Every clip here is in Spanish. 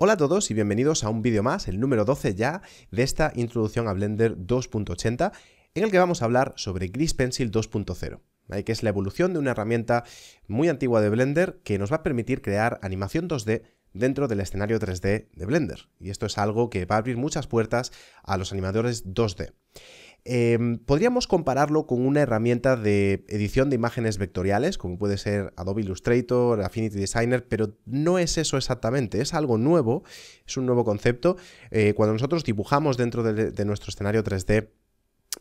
Hola a todos y bienvenidos a un vídeo más, el número 12 ya, de esta introducción a Blender 2.80, en el que vamos a hablar sobre Gris Pencil 2.0 que es la evolución de una herramienta muy antigua de Blender que nos va a permitir crear animación 2D dentro del escenario 3D de Blender. Y esto es algo que va a abrir muchas puertas a los animadores 2D. Em, podríamos compararlo con una herramienta de edición de imágenes vectoriales, como puede ser Adobe Illustrator, Affinity Designer, pero no es eso exactamente, es algo nuevo, es un nuevo concepto. Eh, cuando nosotros dibujamos dentro de nuestro escenario 3D,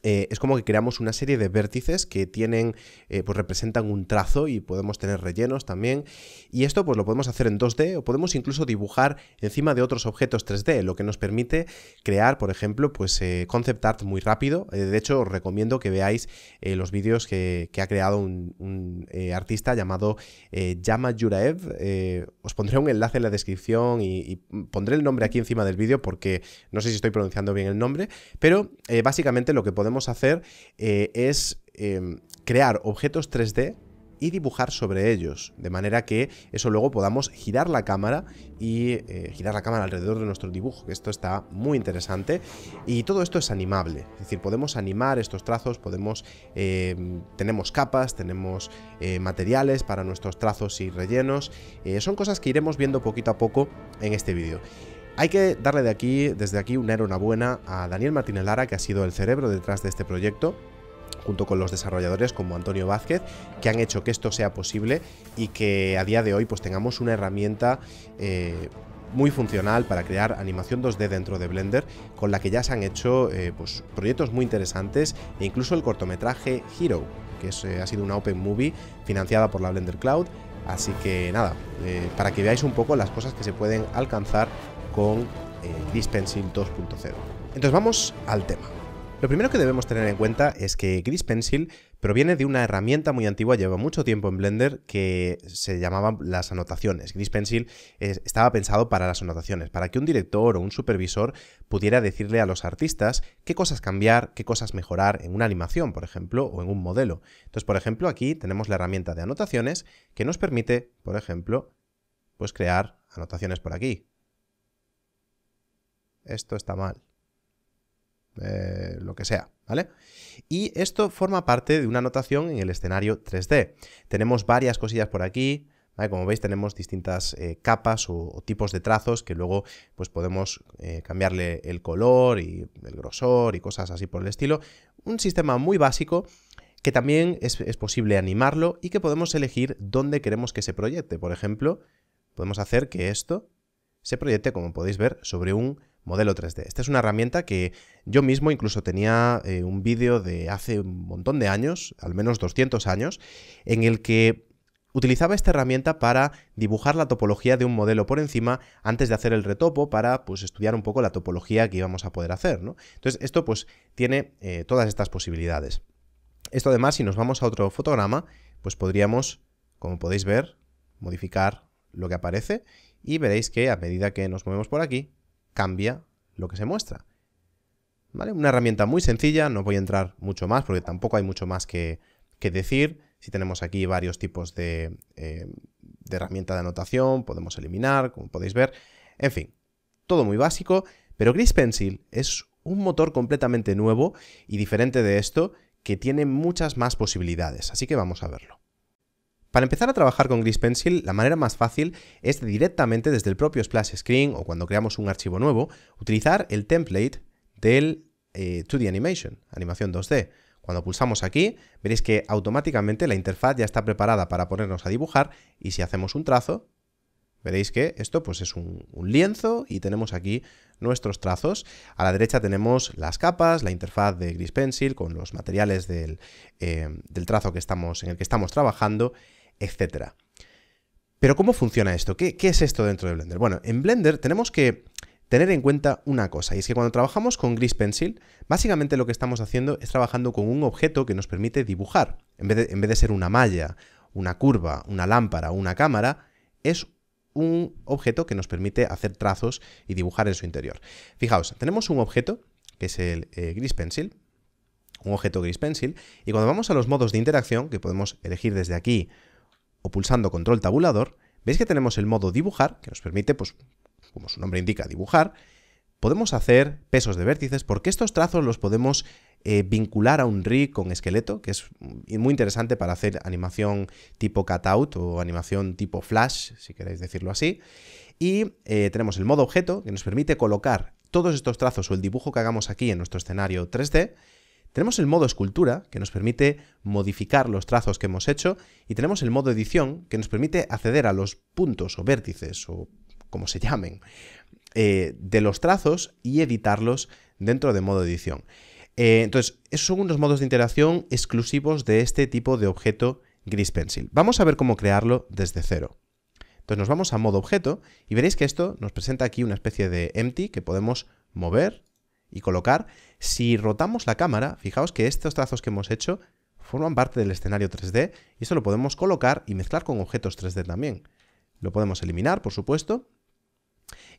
eh, es como que creamos una serie de vértices que tienen, eh, pues representan un trazo y podemos tener rellenos también. Y esto pues lo podemos hacer en 2D o podemos incluso dibujar encima de otros objetos 3D, lo que nos permite crear, por ejemplo, pues eh, concept art muy rápido. de hecho, os recomiendo que veáis los vídeos que, ha creado un, artista llamado Yama Yuraev. os pondré un enlace en la descripción y, pondré el nombre aquí encima del vídeo porque no sé si estoy pronunciando bien el nombre, pero básicamente lo que podemos hacer eh, es em, crear objetos 3D y dibujar sobre ellos, de manera que eso luego podamos girar la cámara y eh, girar la cámara alrededor de nuestro dibujo, que esto está muy interesante y todo esto es animable, es decir, podemos animar estos trazos, podemos em, tenemos capas, tenemos eh, materiales para nuestros trazos y rellenos, son cosas que iremos viendo poquito a poco en este vídeo. Hay que darle de aquí, desde aquí, una buena a Daniel Martínez Lara, que ha sido el cerebro detrás de este proyecto, junto con los desarrolladores como Antonio Vázquez, que han hecho que esto sea posible y que a día de hoy pues tengamos una herramienta eh, muy funcional para crear animación 2D dentro de Blender, con la que ya se han hecho eh, pues, proyectos muy interesantes e incluso el cortometraje Hero, que eh, ha sido una open movie financiada por la Blender Cloud. Así que nada, para que veáis un poco las cosas que se pueden alcanzar con Gris Pencil 2.0. Entonces vamos al tema. Lo primero que debemos tener en cuenta es que Gris Pencil proviene de una herramienta muy antigua, lleva mucho tiempo en Blender, que se llamaban las anotaciones. Gris Pencil estaba pensado para las anotaciones, para que un director o un supervisor pudiera decirle a los artistas qué cosas cambiar, qué cosas mejorar en una animación, por ejemplo, o en un modelo. Entonces, por ejemplo, aquí tenemos la herramienta de anotaciones que nos permite, por ejemplo, pues crear anotaciones por aquí esto está mal. Eh, lo que sea, ¿vale? Y esto forma parte de una anotación en el escenario 3D. Tenemos varias cosillas por aquí, ¿vale? Como veis tenemos distintas eh, capas o, tipos de trazos que luego pues podemos eh, cambiarle el color y el grosor y cosas así por el estilo. Un sistema muy básico que también es, es posible animarlo y que podemos elegir dónde queremos que se proyecte. Por ejemplo, podemos hacer que esto se proyecte, como podéis ver, sobre un modelo 3D. Esta es una herramienta que yo mismo incluso tenía eh, un vídeo de hace un montón de años, al menos 200 años, en el que utilizaba esta herramienta para dibujar la topología de un modelo por encima antes de hacer el retopo para pues, estudiar un poco la topología que íbamos a poder hacer. ¿no? Entonces esto pues tiene eh, todas estas posibilidades. Esto además, si nos vamos a otro fotograma, pues podríamos, como podéis ver, modificar lo que aparece y veréis que a medida que nos movemos por aquí, cambia lo que se muestra. ¿Vale? Una herramienta muy sencilla, no voy a entrar mucho más porque tampoco hay mucho más que, decir. Si tenemos aquí varios tipos de, eh, de herramienta de anotación, podemos eliminar, como podéis ver. En fin, todo muy básico, pero Gris Pencil es un motor completamente nuevo y diferente de esto que tiene muchas más posibilidades, así que vamos a verlo. Para empezar a trabajar con Gris Pencil, la manera más fácil es directamente desde el propio Splash Screen o cuando creamos un archivo nuevo, utilizar el template del 2D eh, Animation, animación 2D. Cuando pulsamos aquí, veréis que automáticamente la interfaz ya está preparada para ponernos a dibujar y si hacemos un trazo, veréis que esto pues es un, lienzo y tenemos aquí nuestros trazos. A la derecha tenemos las capas, la interfaz de Gris Pencil con los materiales del, eh, trazo en el que estamos trabajando etc. Pero ¿cómo funciona esto? ¿Qué, es esto dentro de Blender? Bueno, en Blender tenemos que tener en cuenta una cosa, y es que cuando trabajamos con Gris Pencil, básicamente lo que estamos haciendo es trabajando con un objeto que nos permite dibujar. En vez de, ser una malla, una curva, una lámpara, una cámara, es un objeto que nos permite hacer trazos y dibujar en su interior. Fijaos, tenemos un objeto, que es el eh, Gris Pencil, un objeto Gris Pencil, y cuando vamos a los modos de interacción, que podemos elegir desde aquí o pulsando control tabulador, veis que tenemos el modo dibujar, que nos permite, pues, como su nombre indica, dibujar. Podemos hacer pesos de vértices porque estos trazos los podemos eh, vincular a un rig con esqueleto, que es muy interesante para hacer animación tipo cutout o animación tipo flash, si queréis decirlo así. Y eh, tenemos el modo objeto, que nos permite colocar todos estos trazos o el dibujo que hagamos aquí en nuestro escenario 3D tenemos el modo escultura, que nos permite modificar los trazos que hemos hecho, y tenemos el modo edición, que nos permite acceder a los puntos o vértices, o como se llamen, eh, de los trazos y editarlos dentro de modo edición. Eh, entonces, esos son unos modos de interacción exclusivos de este tipo de objeto Gris Pencil. Vamos a ver cómo crearlo desde cero. Entonces nos vamos a modo objeto y veréis que esto nos presenta aquí una especie de empty que podemos mover, y colocar. Si rotamos la cámara, fijaos que estos trazos que hemos hecho forman parte del escenario 3D y esto lo podemos colocar y mezclar con objetos 3D también. Lo podemos eliminar, por supuesto.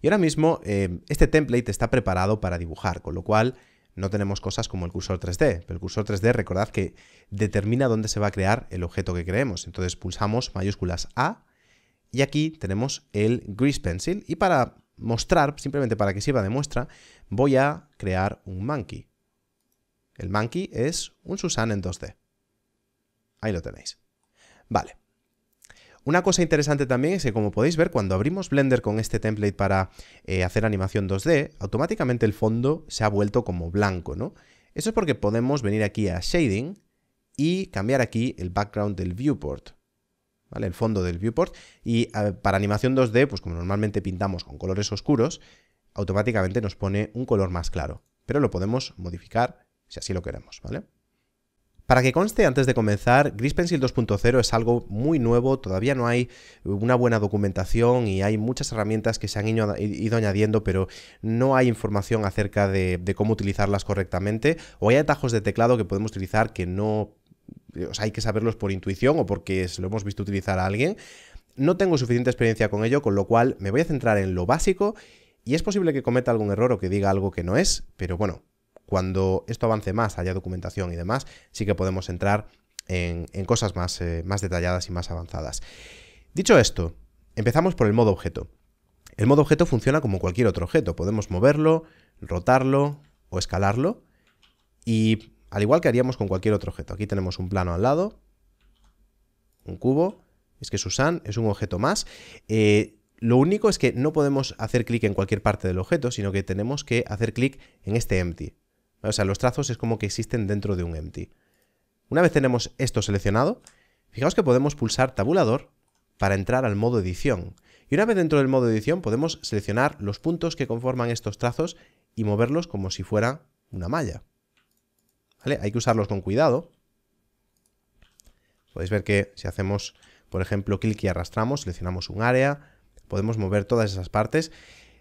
Y ahora mismo eh, este template está preparado para dibujar, con lo cual no tenemos cosas como el cursor 3D. Pero el cursor 3D, recordad que determina dónde se va a crear el objeto que creemos. Entonces pulsamos mayúsculas A y aquí tenemos el Grease Pencil. Y para mostrar, simplemente para que sirva de muestra, voy a crear un monkey. El monkey es un Susan en 2D. Ahí lo tenéis. Vale. Una cosa interesante también es que, como podéis ver, cuando abrimos Blender con este template para eh, hacer animación 2D, automáticamente el fondo se ha vuelto como blanco, ¿no? Eso es porque podemos venir aquí a Shading y cambiar aquí el background del viewport. El fondo del viewport. Y para animación 2D, pues como normalmente pintamos con colores oscuros, automáticamente nos pone un color más claro. Pero lo podemos modificar si así lo queremos, ¿vale? Para que conste antes de comenzar, Gris Pencil 2.0 es algo muy nuevo, todavía no hay una buena documentación y hay muchas herramientas que se han ido añadiendo, pero no hay información acerca de, de cómo utilizarlas correctamente o hay atajos de teclado que podemos utilizar que no eh, hay que saberlos por intuición o porque lo hemos visto utilizar a alguien. No tengo suficiente experiencia con ello, con lo cual me voy a centrar en lo básico y es posible que cometa algún error o que diga algo que no es, pero bueno, cuando esto avance más, haya documentación y demás, sí que podemos entrar en, cosas más, eh, más detalladas y más avanzadas. Dicho esto, empezamos por el modo objeto. El modo objeto funciona como cualquier otro objeto. Podemos moverlo, rotarlo o escalarlo. Y al igual que haríamos con cualquier otro objeto. Aquí tenemos un plano al lado, un cubo. Es que Susan es un objeto más. Eh, lo único es que no podemos hacer clic en cualquier parte del objeto, sino que tenemos que hacer clic en este empty. O sea, los trazos es como que existen dentro de un empty. Una vez tenemos esto seleccionado, fijaos que podemos pulsar tabulador para entrar al modo edición. Y una vez dentro del modo edición podemos seleccionar los puntos que conforman estos trazos y moverlos como si fuera una malla. Hay que usarlos con cuidado. Podéis ver que si hacemos, por ejemplo, clic y arrastramos, seleccionamos un área, podemos mover todas esas partes.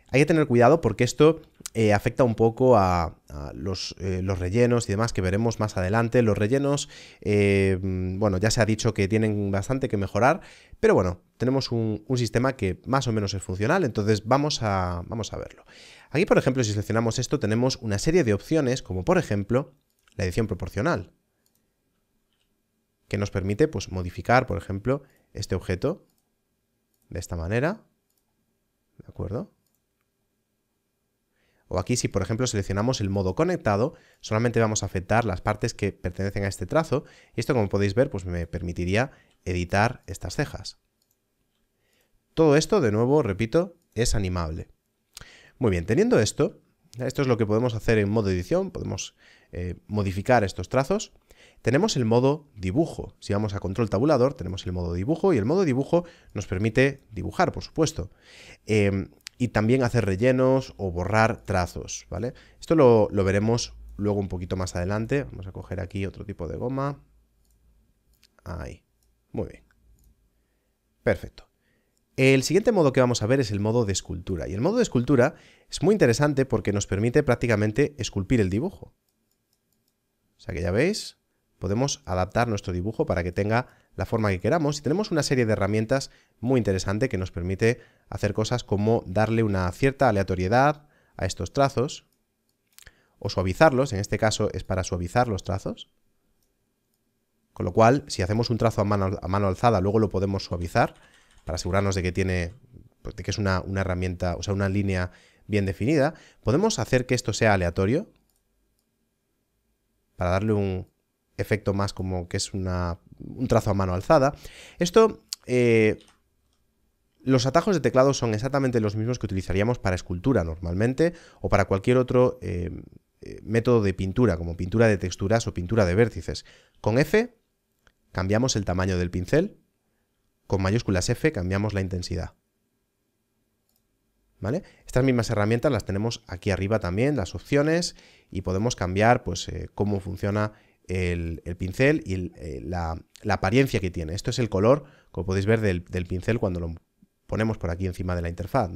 Hay que tener cuidado porque esto eh, afecta un poco a, eh, los, rellenos y demás que veremos más adelante. Los rellenos, eh, bueno, ya se ha dicho que tienen bastante que mejorar, pero bueno, tenemos un, sistema que más o menos es funcional, entonces vamos a, vamos a verlo. Aquí, por ejemplo, si seleccionamos esto, tenemos una serie de opciones, como por ejemplo la edición proporcional, que nos permite pues, modificar, por ejemplo, este objeto de esta manera, ¿de acuerdo? O aquí si por ejemplo seleccionamos el modo conectado, solamente vamos a afectar las partes que pertenecen a este trazo y esto como podéis ver pues me permitiría editar estas cejas. Todo esto, de nuevo, repito, es animable. Muy bien, teniendo esto, esto es lo que podemos hacer en modo edición, podemos eh, modificar estos trazos. Tenemos el modo dibujo. Si vamos a control tabulador, tenemos el modo dibujo y el modo dibujo nos permite dibujar, por supuesto. Em, y también hacer rellenos o borrar trazos, ¿vale? Esto lo, lo veremos luego un poquito más adelante. Vamos a coger aquí otro tipo de goma. Ahí. Muy bien. Perfecto. El siguiente modo que vamos a ver es el modo de escultura. Y el modo de escultura es muy interesante porque nos permite prácticamente esculpir el dibujo. O sea que ya veis, podemos adaptar nuestro dibujo para que tenga la forma que queramos y tenemos una serie de herramientas muy interesante que nos permite hacer cosas como darle una cierta aleatoriedad a estos trazos o suavizarlos, en este caso es para suavizar los trazos. Con lo cual, si hacemos un trazo a mano, alzada, luego lo podemos suavizar para asegurarnos de que tiene pues, que es una herramienta, o sea, una línea bien definida. Podemos hacer que esto sea aleatorio, para darle un efecto más como que es un trazo a mano alzada. Esto... Eh, los atajos de teclado son exactamente los mismos que utilizaríamos para escultura normalmente o para cualquier otro eh, eh, método de pintura, como pintura de texturas o pintura de vértices. Con F cambiamos el tamaño del pincel, con mayúsculas F cambiamos la intensidad. Estas mismas herramientas las tenemos aquí arriba también, las opciones, y podemos cambiar pues, eh, cómo funciona el, pincel y eh, la, apariencia que tiene. Esto es el color, como podéis ver, del, pincel cuando lo ponemos por aquí encima de la interfaz.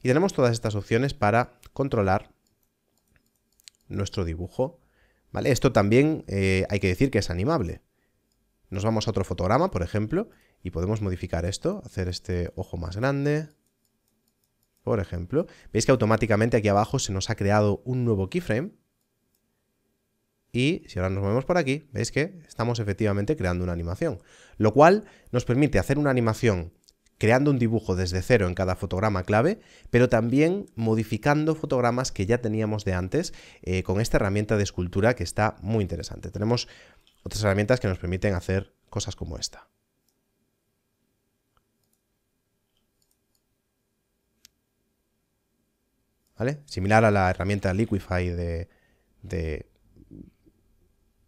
Y tenemos todas estas opciones para controlar nuestro dibujo. ¿vale? Esto también eh, hay que decir que es animable. Nos vamos a otro fotograma, por ejemplo, y podemos modificar esto, hacer este ojo más grande, por ejemplo, veis que automáticamente aquí abajo se nos ha creado un nuevo keyframe. Y si ahora nos movemos por aquí, veis que estamos efectivamente creando una animación. Lo cual nos permite hacer una animación creando un dibujo desde cero en cada fotograma clave, pero también modificando fotogramas que ya teníamos de antes eh, con esta herramienta de escultura que está muy interesante. Tenemos otras herramientas que nos permiten hacer cosas como esta. Similar a la herramienta Liquify de,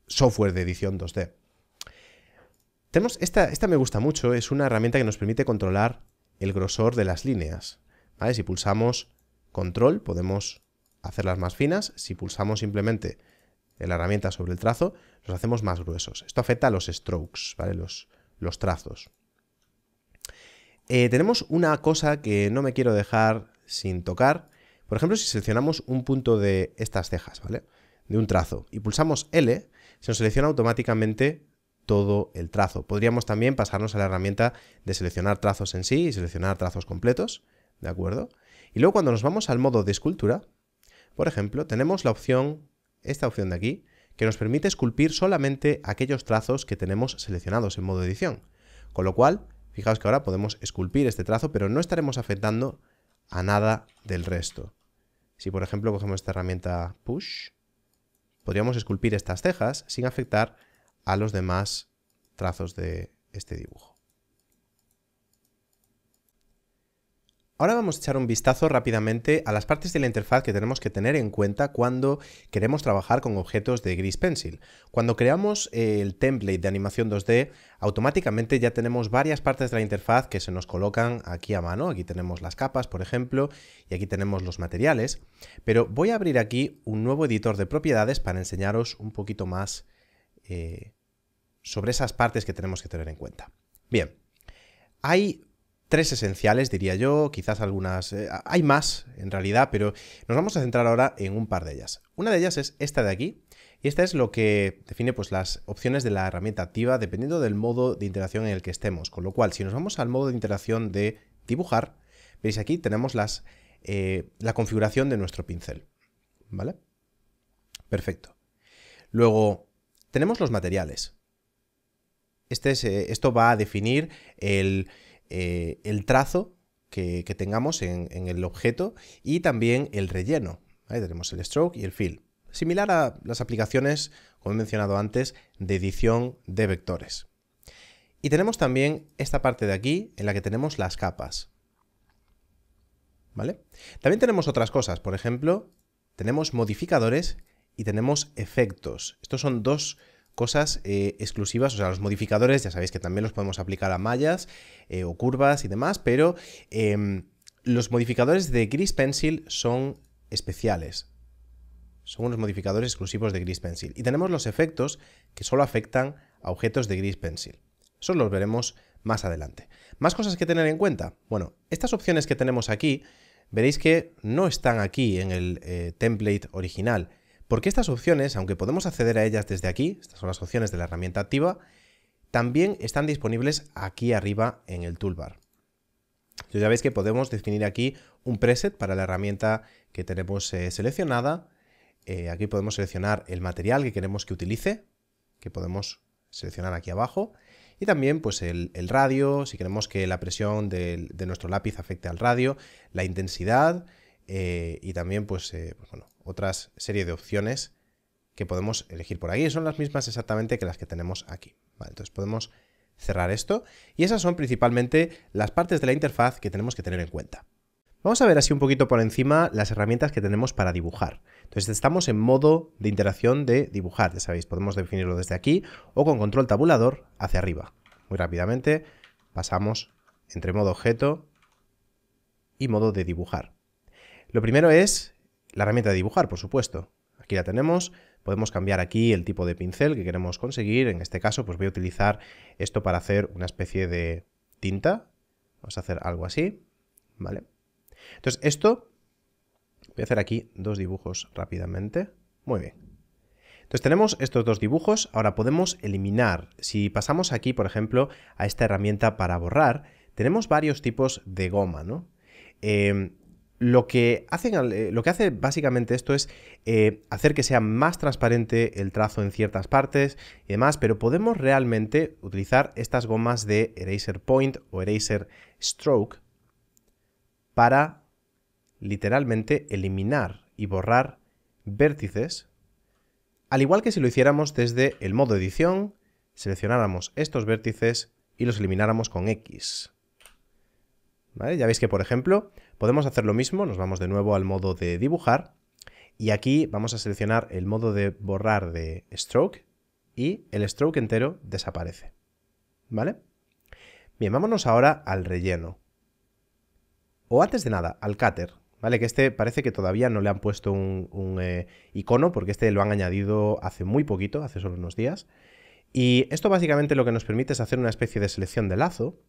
software de edición 2D. Tenemos esta, esta me gusta mucho, es una herramienta que nos permite controlar el grosor de las líneas. Si pulsamos control podemos hacerlas más finas, si pulsamos simplemente la herramienta sobre el trazo, los hacemos más gruesos. Esto afecta a los strokes, ¿vale? los, los trazos. Eh, tenemos una cosa que no me quiero dejar sin tocar, por ejemplo, si seleccionamos un punto de estas cejas, ¿vale? De un trazo y pulsamos L, se nos selecciona automáticamente todo el trazo. Podríamos también pasarnos a la herramienta de seleccionar trazos en sí y seleccionar trazos completos, ¿de acuerdo? Y luego cuando nos vamos al modo de escultura, por ejemplo, tenemos la opción, esta opción de aquí, que nos permite esculpir solamente aquellos trazos que tenemos seleccionados en modo edición. Con lo cual, fijaos que ahora podemos esculpir este trazo, pero no estaremos afectando a nada del resto. Si por ejemplo cogemos esta herramienta Push, podríamos esculpir estas cejas sin afectar a los demás trazos de este dibujo. Ahora vamos a echar un vistazo rápidamente a las partes de la interfaz que tenemos que tener en cuenta cuando queremos trabajar con objetos de Gris Pencil. Cuando creamos el template de animación 2D, automáticamente ya tenemos varias partes de la interfaz que se nos colocan aquí a mano. Aquí tenemos las capas, por ejemplo, y aquí tenemos los materiales. Pero voy a abrir aquí un nuevo editor de propiedades para enseñaros un poquito más eh, sobre esas partes que tenemos que tener en cuenta. Bien, hay tres esenciales, diría yo, quizás algunas... Eh, hay más, en realidad, pero nos vamos a centrar ahora en un par de ellas. Una de ellas es esta de aquí, y esta es lo que define pues, las opciones de la herramienta activa dependiendo del modo de interacción en el que estemos. Con lo cual, si nos vamos al modo de interacción de dibujar, veis aquí tenemos las, eh, la configuración de nuestro pincel. ¿Vale? Perfecto. Luego, tenemos los materiales. Este eh, esto va a definir el eh, el trazo que, tengamos en, el objeto y también el relleno. Ahí tenemos el stroke y el fill. Similar a las aplicaciones, como he mencionado antes, de edición de vectores. Y tenemos también esta parte de aquí en la que tenemos las capas. ¿Vale? También tenemos otras cosas, por ejemplo, tenemos modificadores y tenemos efectos. Estos son dos cosas eh, exclusivas, o sea, los modificadores ya sabéis que también los podemos aplicar a mallas eh, o curvas y demás, pero em, los modificadores de Gris Pencil son especiales. Son unos modificadores exclusivos de Gris Pencil. Y tenemos los efectos que solo afectan a objetos de Gris Pencil. Eso los veremos más adelante. Más cosas que tener en cuenta. Bueno, estas opciones que tenemos aquí, veréis que no están aquí en el eh, template original porque estas opciones, aunque podemos acceder a ellas desde aquí, estas son las opciones de la herramienta activa, también están disponibles aquí arriba en el toolbar. Ya veis que podemos definir aquí un preset para la herramienta que tenemos eh, seleccionada. Eh, aquí podemos seleccionar el material que queremos que utilice, que podemos seleccionar aquí abajo. Y también pues el, radio, si queremos que la presión de, nuestro lápiz afecte al radio, la intensidad eh, y también pues, pues bueno, otras serie de opciones que podemos elegir por aquí. Son las mismas exactamente que las que tenemos aquí. entonces podemos cerrar esto. Y esas son principalmente las partes de la interfaz que tenemos que tener en cuenta. Vamos a ver así un poquito por encima las herramientas que tenemos para dibujar. Entonces estamos en modo de interacción de dibujar, ya sabéis, podemos definirlo desde aquí o con control tabulador hacia arriba. Muy rápidamente pasamos entre modo objeto y modo de dibujar. Lo primero es la herramienta de dibujar, por supuesto. Aquí la tenemos. Podemos cambiar aquí el tipo de pincel que queremos conseguir. En este caso, pues voy a utilizar esto para hacer una especie de tinta. Vamos a hacer algo así. ¿Vale? Entonces, esto... Voy a hacer aquí dos dibujos rápidamente. Muy bien. Entonces tenemos estos dos dibujos, ahora podemos eliminar. Si pasamos aquí, por ejemplo, a esta herramienta para borrar, tenemos varios tipos de goma, ¿no? Eh, eh, lo que, hace básicamente esto es eh, hacer que sea más transparente el trazo en ciertas partes y demás, pero podemos realmente utilizar estas gomas de Eraser Point o Eraser Stroke para literalmente eliminar y borrar vértices, al igual que si lo hiciéramos desde el modo edición, seleccionáramos estos vértices y los elimináramos con X. Ya veis que, por ejemplo, podemos hacer lo mismo, nos vamos de nuevo al modo de dibujar y aquí vamos a seleccionar el modo de borrar de stroke y el stroke entero desaparece, ¿vale? Bien, vámonos ahora al relleno. O antes de nada, al cutter, ¿vale? Que este parece que todavía no le han puesto un, eh, icono porque este lo han añadido hace muy poquito, hace solo unos días. Y esto básicamente lo que nos permite es hacer una especie de selección de lazo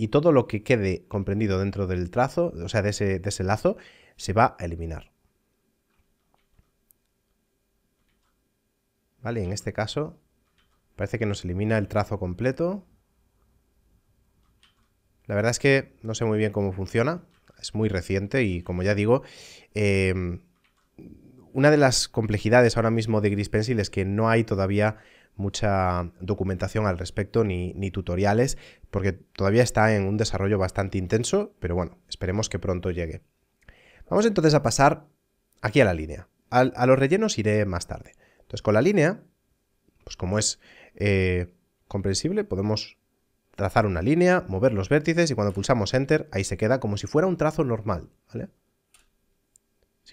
y todo lo que quede comprendido dentro del trazo, o sea, de ese, de ese lazo, se va a eliminar. Vale, en este caso parece que nos elimina el trazo completo. La verdad es que no sé muy bien cómo funciona, es muy reciente y como ya digo, em, una de las complejidades ahora mismo de Gris Pencil es que no hay todavía mucha documentación al respecto ni, tutoriales, porque todavía está en un desarrollo bastante intenso, pero bueno, esperemos que pronto llegue. Vamos entonces a pasar aquí a la línea. a los rellenos iré más tarde. Entonces con la línea, pues como es eh, comprensible, podemos trazar una línea, mover los vértices y cuando pulsamos Enter, ahí se queda como si fuera un trazo normal, Así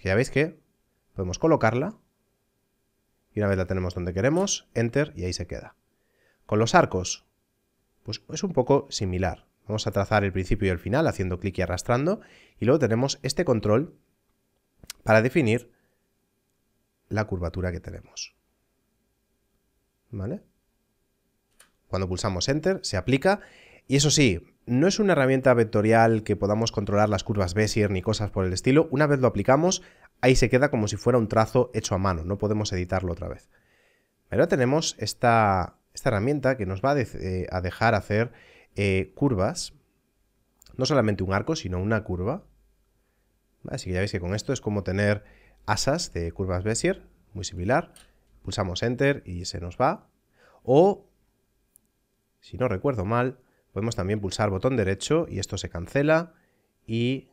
que ya veis que podemos colocarla y una vez la tenemos donde queremos, enter y ahí se queda. Con los arcos, pues es un poco similar. Vamos a trazar el principio y el final haciendo clic y arrastrando. Y luego tenemos este control para definir la curvatura que tenemos. ¿Vale? Cuando pulsamos Enter se aplica. Y eso sí, no es una herramienta vectorial que podamos controlar las curvas Bézier ni cosas por el estilo. Una vez lo aplicamos, ahí se queda como si fuera un trazo hecho a mano, no podemos editarlo otra vez. Pero tenemos esta, herramienta que nos va a, eh, dejar hacer eh, curvas, no solamente un arco, sino una curva. Así que ya veis que con esto es como tener asas de curvas Bézier, muy similar. Pulsamos Enter y se nos va. O, si no recuerdo mal, Podemos también pulsar botón derecho y esto se cancela y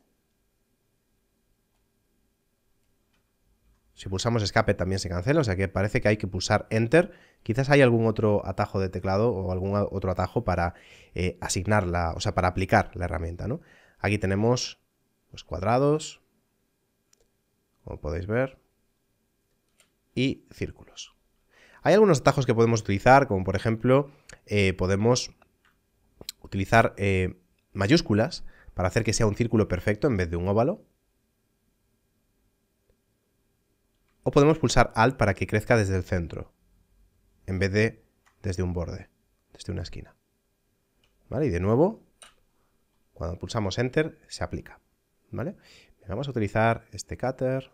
Si pulsamos escape también se cancela, o sea que parece que hay que pulsar Enter. Quizás hay algún otro atajo de teclado o algún otro atajo para eh, asignarla o sea, para aplicar la herramienta, ¿no? Aquí tenemos los pues, cuadrados, como podéis ver, y círculos. Hay algunos atajos que podemos utilizar, como por ejemplo, eh, podemos utilizar eh, mayúsculas para hacer que sea un círculo perfecto en vez de un óvalo. O podemos pulsar Alt para que crezca desde el centro, en vez de desde un borde, desde una esquina. ¿Vale? Y de nuevo, cuando pulsamos Enter, se aplica. ¿Vale? Vamos a utilizar este cutter.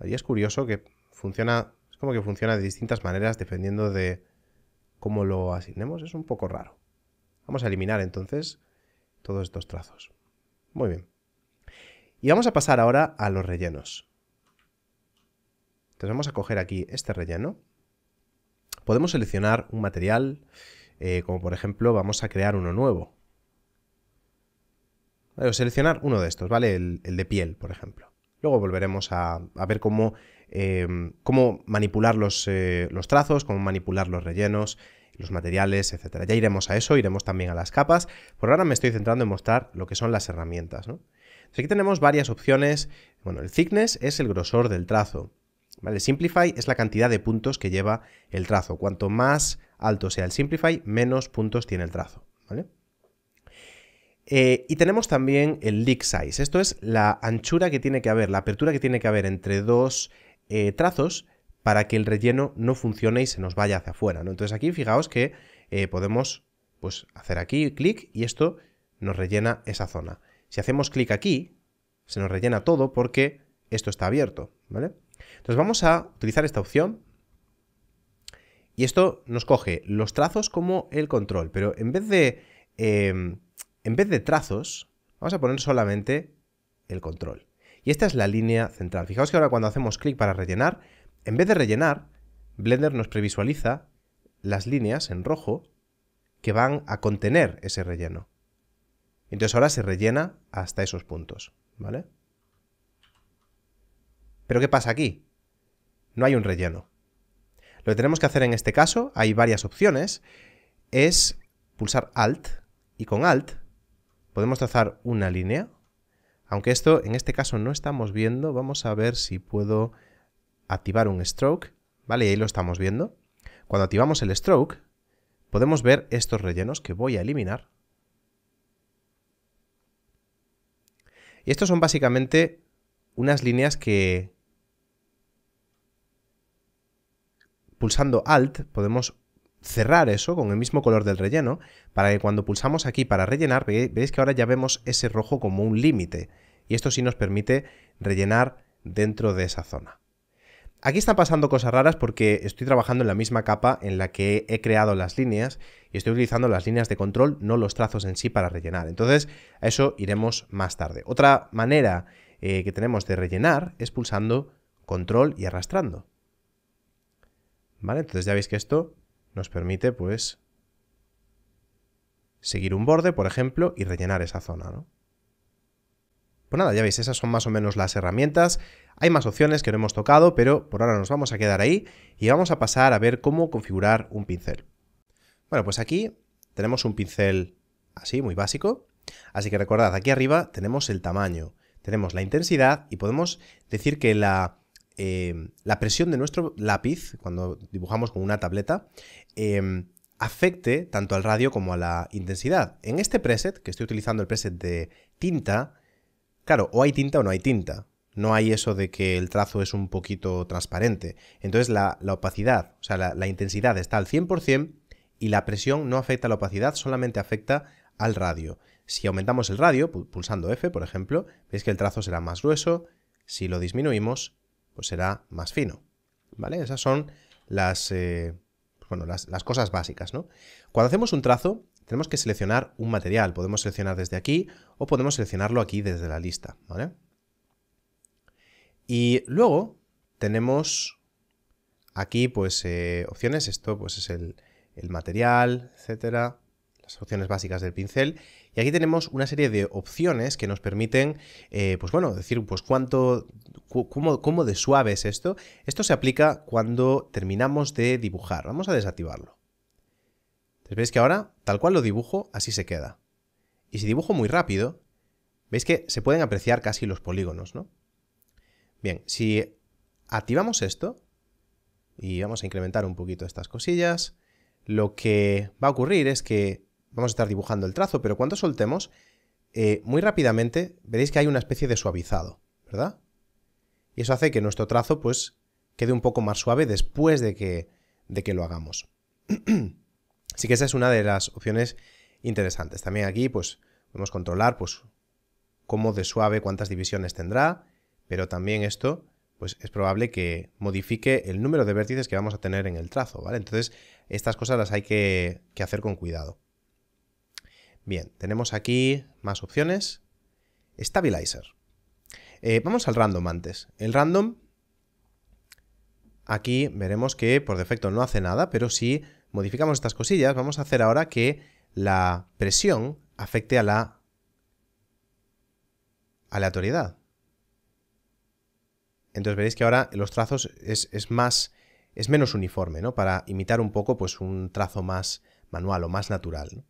Ahí es curioso que funciona, es como que funciona de distintas maneras dependiendo de, ¿Cómo lo asignemos es un poco raro. Vamos a eliminar entonces todos estos trazos. Muy bien. Y vamos a pasar ahora a los rellenos. Entonces vamos a coger aquí este relleno. Podemos seleccionar un material, eh, como por ejemplo vamos a crear uno nuevo. seleccionar uno de estos, ¿vale? El, de piel, por ejemplo. Luego volveremos a ver cómo Em, cómo manipular eh, los, trazos, cómo manipular los rellenos, los materiales, etc. Ya iremos a eso, iremos también a las capas. Por ahora me estoy centrando en mostrar lo que son las herramientas. aquí tenemos varias opciones. Bueno, el thickness es el grosor del trazo. ¿vale? Simplify es la cantidad de puntos que lleva el trazo. Cuanto más alto sea el simplify, menos puntos tiene el trazo. Eh, y tenemos también el leak size. Esto es la anchura que tiene que haber, la apertura que tiene que haber entre dos eh, trazos para que el relleno no funcione y se nos vaya hacia afuera. Entonces aquí fijaos que eh, podemos pues, hacer aquí clic y esto nos rellena esa zona. Si hacemos clic aquí, se nos rellena todo porque esto está abierto. Entonces vamos a utilizar esta opción y esto nos coge los trazos como el control, pero en vez de, em, en vez de trazos, vamos a poner solamente el control. Y esta es la línea central. Fijaos que ahora cuando hacemos clic para rellenar, en vez de rellenar, Blender nos previsualiza las líneas en rojo que van a contener ese relleno. Entonces ahora se rellena hasta esos puntos, ¿vale? Pero ¿qué pasa aquí? No hay un relleno. Lo que tenemos que hacer en este caso, hay varias opciones, es pulsar Alt y con Alt podemos trazar una línea aunque esto en este caso no estamos viendo, vamos a ver si puedo activar un stroke, ¿vale? Y ahí lo estamos viendo. Cuando activamos el stroke, podemos ver estos rellenos que voy a eliminar. Y estos son básicamente unas líneas que pulsando Alt podemos cerrar eso con el mismo color del relleno para que cuando pulsamos aquí para rellenar, veis que ahora ya vemos ese rojo como un límite y esto sí nos permite rellenar dentro de esa zona. Aquí están pasando cosas raras porque estoy trabajando en la misma capa en la que he creado las líneas y estoy utilizando las líneas de control, no los trazos en sí para rellenar. Entonces, a eso iremos más tarde. Otra manera eh, que tenemos de rellenar es pulsando control y arrastrando. ¿Vale? Entonces ya veis que esto nos permite pues seguir un borde, por ejemplo, y rellenar esa zona. Pues nada, ya veis, esas son más o menos las herramientas. Hay más opciones que no hemos tocado, pero por ahora nos vamos a quedar ahí y vamos a pasar a ver cómo configurar un pincel. Bueno, pues aquí tenemos un pincel así, muy básico. Así que recordad, aquí arriba tenemos el tamaño, tenemos la intensidad y podemos decir que la Em, la presión de nuestro lápiz, cuando dibujamos con una tableta, em, afecte tanto al radio como a la intensidad. En este preset, que estoy utilizando el preset de tinta, claro, o hay tinta o no hay tinta. No hay eso de que el trazo es un poquito transparente. Entonces la, opacidad, o sea, la, la intensidad está al 100% y la presión no afecta a la opacidad, solamente afecta al radio. Si aumentamos el radio, pulsando F, por ejemplo, veis que el trazo será más grueso. Si lo disminuimos, pues será más fino. ¿Vale? Esas son las, eh, las, cosas básicas, Cuando hacemos un trazo, tenemos que seleccionar un material. Podemos seleccionar desde aquí o podemos seleccionarlo aquí desde la lista, Y luego tenemos aquí pues eh, opciones. Esto pues es el, el material, etcétera, las opciones básicas del pincel. Y aquí tenemos una serie de opciones que nos permiten, eh, pues bueno, decir, pues cuánto, cómo, de suave es esto. Esto se aplica cuando terminamos de dibujar. Vamos a desactivarlo. Entonces veis que ahora, tal cual lo dibujo, así se queda. Y si dibujo muy rápido, veis que se pueden apreciar casi los polígonos, ¿no? Bien, si activamos esto, y vamos a incrementar un poquito estas cosillas, lo que va a ocurrir es que vamos a estar dibujando el trazo, pero cuando soltemos, eh, muy rápidamente veréis que hay una especie de suavizado, ¿verdad? Y eso hace que nuestro trazo pues quede un poco más suave después de que, de que lo hagamos. Así que esa es una de las opciones interesantes. También aquí pues podemos controlar pues cómo de suave, cuántas divisiones tendrá, pero también esto pues es probable que modifique el número de vértices que vamos a tener en el trazo, ¿vale? Entonces estas cosas las hay que hacer con cuidado. Bien, tenemos aquí más opciones. Stabilizer. Eh, vamos al random antes. El random, aquí veremos que por defecto no hace nada, pero si modificamos estas cosillas, vamos a hacer ahora que la presión afecte a la aleatoriedad. Entonces veréis que ahora los trazos es, más, es menos uniforme, ¿no? Para imitar un poco pues, un trazo más manual o más natural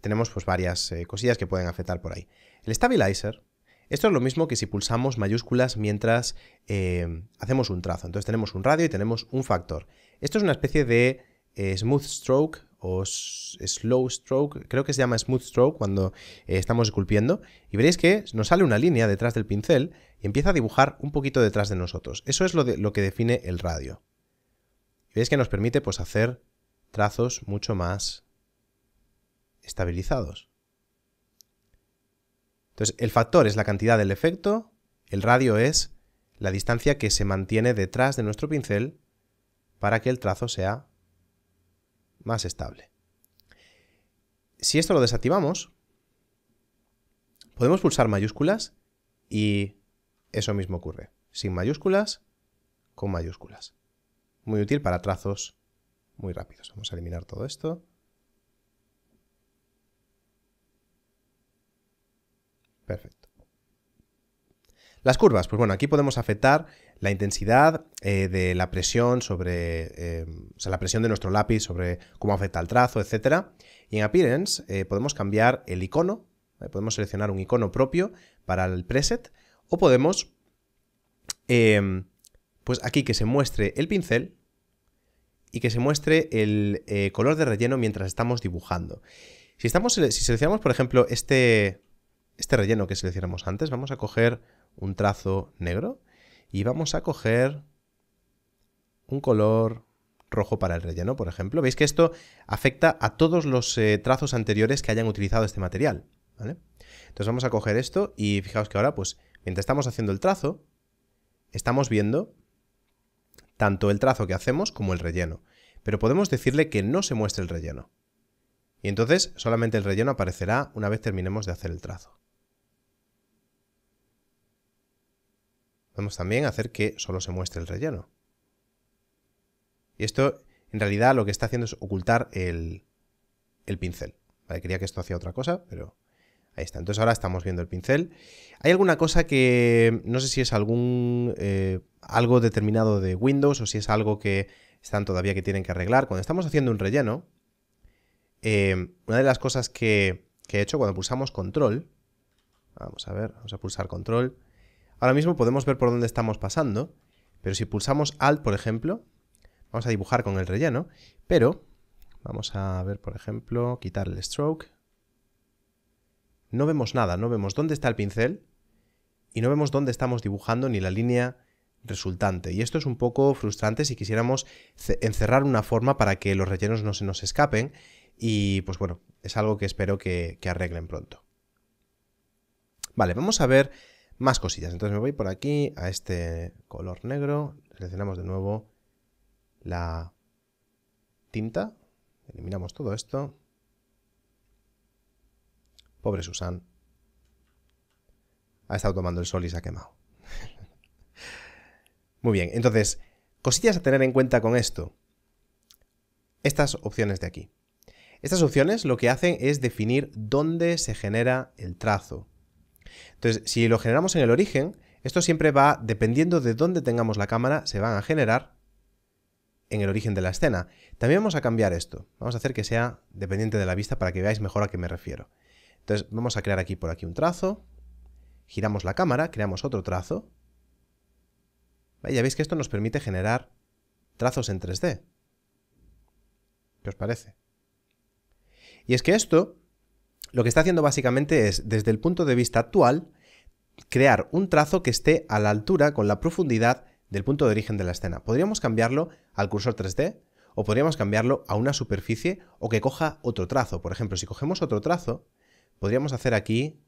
tenemos pues varias eh, cosillas que pueden afectar por ahí. El stabilizer, esto es lo mismo que si pulsamos mayúsculas mientras em, hacemos un trazo. Entonces tenemos un radio y tenemos un factor. Esto es una especie de eh, smooth stroke o slow stroke, creo que se llama smooth stroke cuando eh, estamos esculpiendo, y veréis que nos sale una línea detrás del pincel y empieza a dibujar un poquito detrás de nosotros. Eso es lo, de, lo que define el radio. Y veis que nos permite pues, hacer trazos mucho más estabilizados. Entonces, el factor es la cantidad del efecto, el radio es la distancia que se mantiene detrás de nuestro pincel para que el trazo sea más estable. Si esto lo desactivamos, podemos pulsar mayúsculas y eso mismo ocurre. Sin mayúsculas, con mayúsculas. Muy útil para trazos muy rápidos. Vamos a eliminar todo esto. Perfecto. Las curvas, pues bueno, aquí podemos afectar la intensidad eh, de la presión sobre, eh, o sea, la presión de nuestro lápiz sobre cómo afecta el trazo, etc. Y en Appearance eh, podemos cambiar el icono, podemos seleccionar un icono propio para el preset o podemos, em, pues aquí que se muestre el pincel y que se muestre el color de relleno mientras estamos dibujando. Si, estamos, si seleccionamos, por ejemplo, este, este relleno que seleccionamos antes, vamos a coger un trazo negro y vamos a coger un color rojo para el relleno, por ejemplo. Veis que esto afecta a todos los eh, trazos anteriores que hayan utilizado este material. Entonces vamos a coger esto y fijaos que ahora, pues, mientras estamos haciendo el trazo, estamos viendo tanto el trazo que hacemos como el relleno. Pero podemos decirle que no se muestre el relleno. Y entonces solamente el relleno aparecerá una vez terminemos de hacer el trazo. Podemos también hacer que solo se muestre el relleno. Y esto, en realidad, lo que está haciendo es ocultar el, pincel. quería que esto hacía otra cosa, pero ahí está. Entonces ahora estamos viendo el pincel. Hay alguna cosa que no sé si es algún eh, algo determinado de Windows o si es algo que están todavía que tienen que arreglar. Cuando estamos haciendo un relleno, eh, una de las cosas que, que he hecho cuando pulsamos control, vamos a ver, vamos a pulsar control, Ahora mismo podemos ver por dónde estamos pasando, pero si pulsamos Alt, por ejemplo, vamos a dibujar con el relleno, pero vamos a ver, por ejemplo, quitar el stroke. No vemos nada, no vemos dónde está el pincel y no vemos dónde estamos dibujando ni la línea resultante. Y esto es un poco frustrante si quisiéramos encerrar una forma para que los rellenos no se nos escapen y pues bueno, es algo que espero que, arreglen pronto. Vale, vamos a ver más cosillas. Entonces me voy por aquí a este color negro, seleccionamos de nuevo la tinta, eliminamos todo esto. Pobre Susan. Ha estado tomando el sol y se ha quemado. Muy bien, entonces, cosillas a tener en cuenta con esto. Estas opciones de aquí. Estas opciones lo que hacen es definir dónde se genera el trazo. Entonces, si lo generamos en el origen, esto siempre va, dependiendo de dónde tengamos la cámara, se van a generar en el origen de la escena. También vamos a cambiar esto. Vamos a hacer que sea dependiente de la vista para que veáis mejor a qué me refiero. Entonces vamos a crear aquí por aquí un trazo. Giramos la cámara, creamos otro trazo. Ya veis que esto nos permite generar trazos en 3D. ¿Qué os parece? Y es que esto lo que está haciendo básicamente es, desde el punto de vista actual, crear un trazo que esté a la altura con la profundidad del punto de origen de la escena. Podríamos cambiarlo al cursor 3D o podríamos cambiarlo a una superficie o que coja otro trazo. Por ejemplo, si cogemos otro trazo, podríamos hacer aquí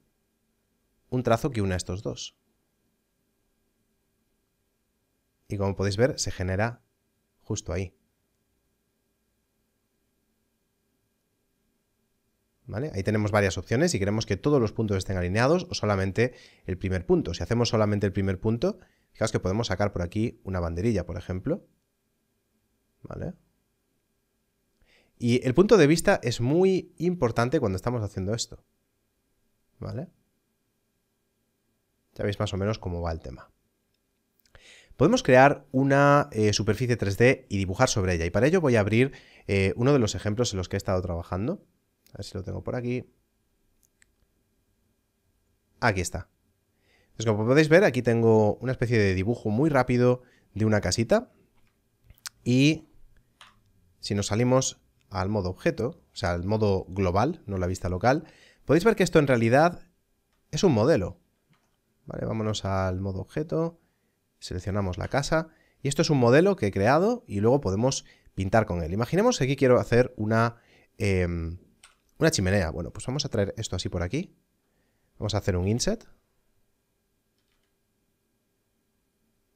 un trazo que una estos dos. Y como podéis ver, se genera justo ahí. Ahí tenemos varias opciones si queremos que todos los puntos estén alineados o solamente el primer punto. Si hacemos solamente el primer punto, fijaos que podemos sacar por aquí una banderilla, por ejemplo. Y el punto de vista es muy importante cuando estamos haciendo esto. ¿Vale? Ya veis más o menos cómo va el tema. Podemos crear una eh, superficie 3D y dibujar sobre ella. Y para ello voy a abrir eh, uno de los ejemplos en los que he estado trabajando. A ver si lo tengo por aquí. Aquí está. Entonces, como podéis ver, aquí tengo una especie de dibujo muy rápido de una casita. Y si nos salimos al modo objeto, o sea, al modo global, no la vista local, podéis ver que esto en realidad es un modelo. Vale, vámonos al modo objeto, seleccionamos la casa, y esto es un modelo que he creado y luego podemos pintar con él. Imaginemos que aquí quiero hacer una... Em, una chimenea. Bueno, pues vamos a traer esto así por aquí. Vamos a hacer un inset.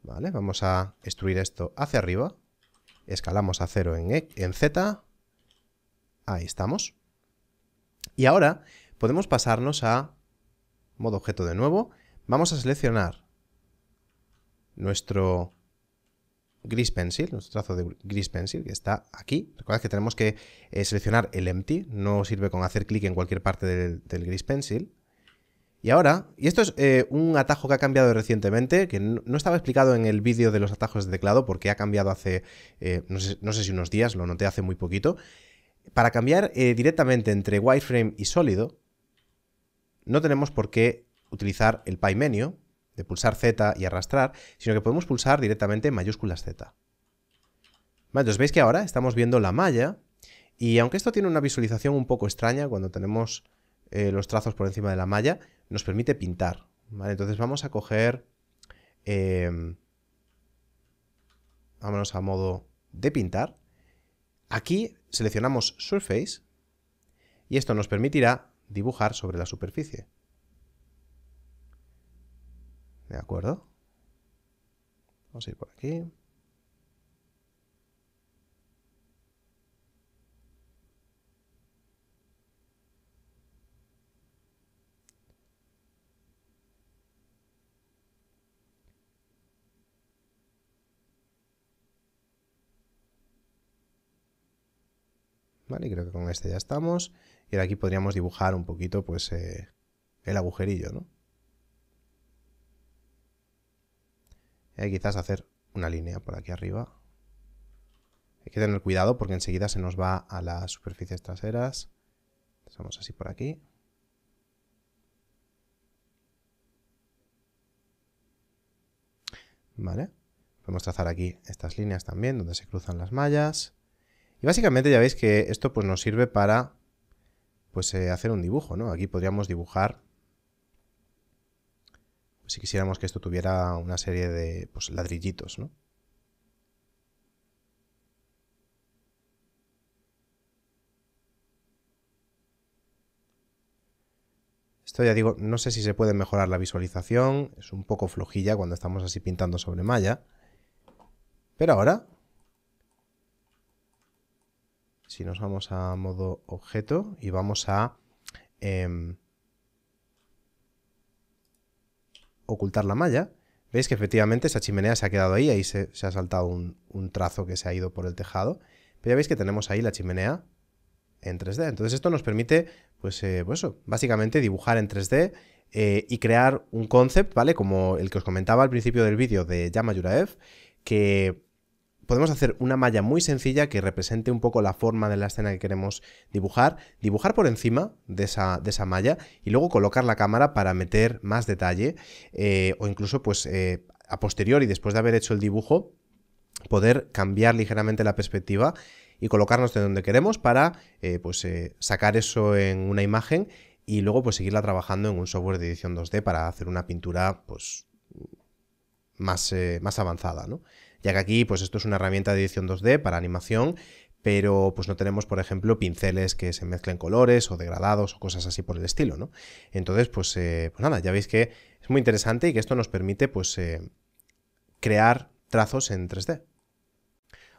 Vale, vamos a extruir esto hacia arriba. Escalamos a cero en, e, en Z. Ahí estamos. Y ahora podemos pasarnos a modo objeto de nuevo. Vamos a seleccionar nuestro Gris Pencil, nuestro trazo de Gris Pencil, que está aquí. Recuerda que tenemos que eh, seleccionar el Empty, no sirve con hacer clic en cualquier parte del, Gris Pencil. Y ahora, y esto es eh, un atajo que ha cambiado recientemente, que no, estaba explicado en el vídeo de los atajos de teclado, porque ha cambiado hace, eh, no, sé, si unos días, lo noté hace muy poquito. Para cambiar directamente entre wireframe y sólido, no tenemos por qué utilizar el pie menu, de pulsar Z y arrastrar, sino que podemos pulsar directamente mayúsculas Z. entonces veis que ahora estamos viendo la malla y aunque esto tiene una visualización un poco extraña cuando tenemos eh, los trazos por encima de la malla, nos permite pintar. Vale, entonces vamos a coger... Em, vámonos a modo de pintar. Aquí seleccionamos Surface y esto nos permitirá dibujar sobre la superficie. ¿De acuerdo? Vamos a ir por aquí. Vale, creo que con este ya estamos. Y ahora aquí podríamos dibujar un poquito, pues, eh, el agujerillo, ¿no? Eh, quizás hacer una línea por aquí arriba. Hay que tener cuidado porque enseguida se nos va a las superficies traseras. Estamos así por aquí. ¿Vale? Podemos trazar aquí estas líneas también, donde se cruzan las mallas. Y básicamente ya veis que esto pues, nos sirve para pues, eh, hacer un dibujo, ¿no? Aquí podríamos dibujar si quisiéramos que esto tuviera una serie de pues, ladrillitos, ¿no? Esto ya digo, no sé si se puede mejorar la visualización, es un poco flojilla cuando estamos así pintando sobre malla. Pero ahora, si nos vamos a modo objeto y vamos a em, ocultar la malla, veis que efectivamente esa chimenea se ha quedado ahí, ahí se, ha saltado un, trazo que se ha ido por el tejado, pero ya veis que tenemos ahí la chimenea en 3D. Entonces esto nos permite, pues, eh, pues básicamente dibujar en 3D eh, y crear un concept, ¿vale? Como el que os comentaba al principio del vídeo de Yama que podemos hacer una malla muy sencilla que represente un poco la forma de la escena que queremos dibujar, dibujar por encima de esa, malla y luego colocar la cámara para meter más detalle eh, o incluso pues eh, a posteriori, después de haber hecho el dibujo, poder cambiar ligeramente la perspectiva y colocarnos de donde queremos para eh, pues, sacar eso en una imagen y luego pues seguirla trabajando en un software de edición 2D para hacer una pintura pues más, más avanzada, ¿no? ya que aquí pues esto es una herramienta de edición 2D para animación, pero pues no tenemos, por ejemplo, pinceles que se mezclen colores o degradados o cosas así por el estilo, ¿no? Entonces, pues, eh, pues nada, ya veis que es muy interesante y que esto nos permite pues eh, crear trazos en 3D.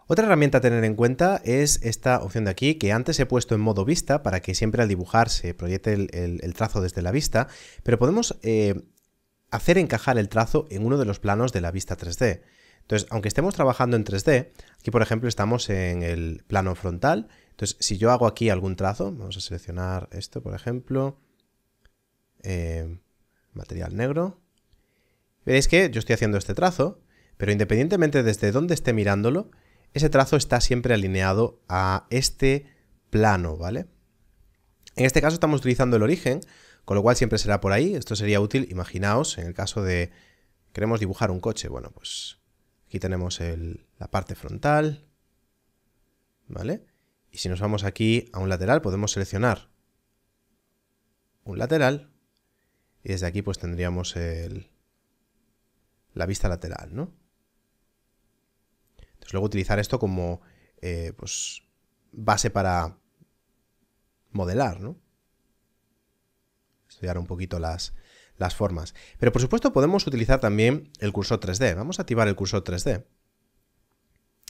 Otra herramienta a tener en cuenta es esta opción de aquí, que antes he puesto en modo vista para que siempre al dibujar se proyecte el, trazo desde la vista, pero podemos eh, hacer encajar el trazo en uno de los planos de la vista 3D. Entonces, aunque estemos trabajando en 3D, aquí por ejemplo estamos en el plano frontal. Entonces, si yo hago aquí algún trazo, vamos a seleccionar esto, por ejemplo, eh, material negro. Veréis que yo estoy haciendo este trazo, pero independientemente desde dónde esté mirándolo, ese trazo está siempre alineado a este plano, ¿vale? En este caso estamos utilizando el origen, con lo cual siempre será por ahí. Esto sería útil, imaginaos, en el caso de queremos dibujar un coche. Bueno, pues Aquí tenemos la parte frontal, ¿vale? Y si nos vamos aquí a un lateral, podemos seleccionar un lateral y desde aquí pues tendríamos la vista lateral, ¿no? Entonces luego utilizar esto como eh, pues, base para modelar, ¿no? Estudiar un poquito las, las formas. Pero por supuesto podemos utilizar también el cursor 3D. Vamos a activar el cursor 3D.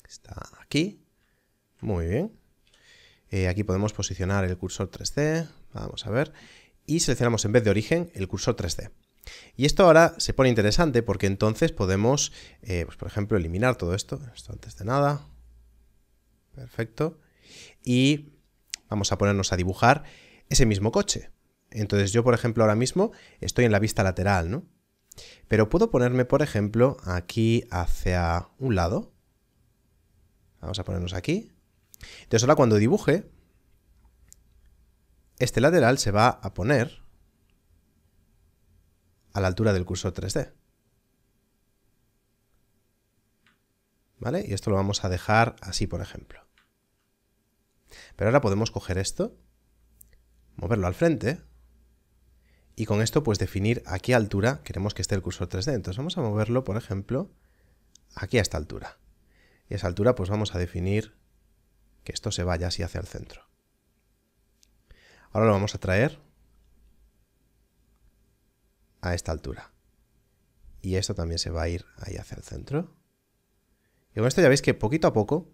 Está aquí. Muy bien. Eh, aquí podemos posicionar el cursor 3D. Vamos a ver. Y seleccionamos en vez de origen el cursor 3D. Y esto ahora se pone interesante porque entonces podemos, eh, pues, por ejemplo, eliminar todo esto. Esto antes de nada. Perfecto. Y vamos a ponernos a dibujar ese mismo coche. Entonces yo, por ejemplo, ahora mismo estoy en la vista lateral, ¿no? Pero puedo ponerme, por ejemplo, aquí hacia un lado. Vamos a ponernos aquí. Entonces ahora cuando dibuje, este lateral se va a poner a la altura del cursor 3D. ¿Vale? Y esto lo vamos a dejar así, por ejemplo. Pero ahora podemos coger esto, moverlo al frente, y con esto pues definir a qué altura queremos que esté el cursor 3D. Entonces vamos a moverlo, por ejemplo, aquí a esta altura. Y a esa altura pues vamos a definir que esto se vaya así hacia el centro. Ahora lo vamos a traer a esta altura. Y esto también se va a ir ahí hacia el centro. Y con esto ya veis que poquito a poco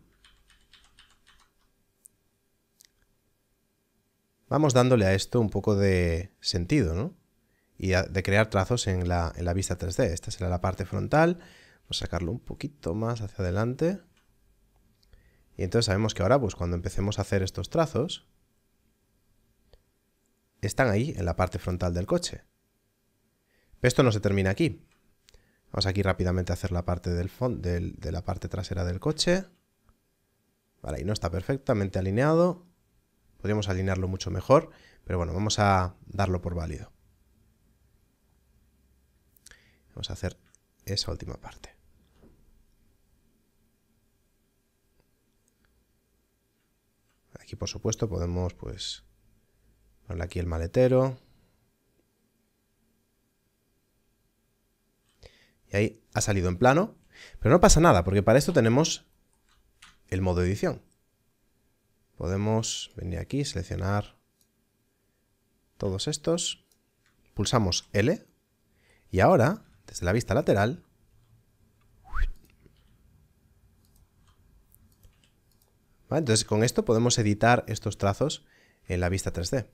Vamos dándole a esto un poco de sentido, ¿no? Y de crear trazos en la, vista 3D. Esta será la parte frontal. Vamos a sacarlo un poquito más hacia adelante. Y entonces sabemos que ahora, pues cuando empecemos a hacer estos trazos, están ahí, en la parte frontal del coche. Pero esto no se termina aquí. Vamos aquí rápidamente a hacer la parte del, del de la parte trasera del coche. Vale, ahí no está perfectamente alineado. Podríamos alinearlo mucho mejor, pero bueno, vamos a darlo por válido. Vamos a hacer esa última parte. Aquí, por supuesto, podemos pues ponerle aquí el maletero. Y ahí ha salido en plano. Pero no pasa nada, porque para esto tenemos el modo edición podemos venir aquí, seleccionar todos estos, pulsamos L y ahora, desde la vista lateral, entonces con esto podemos editar estos trazos en la vista 3D.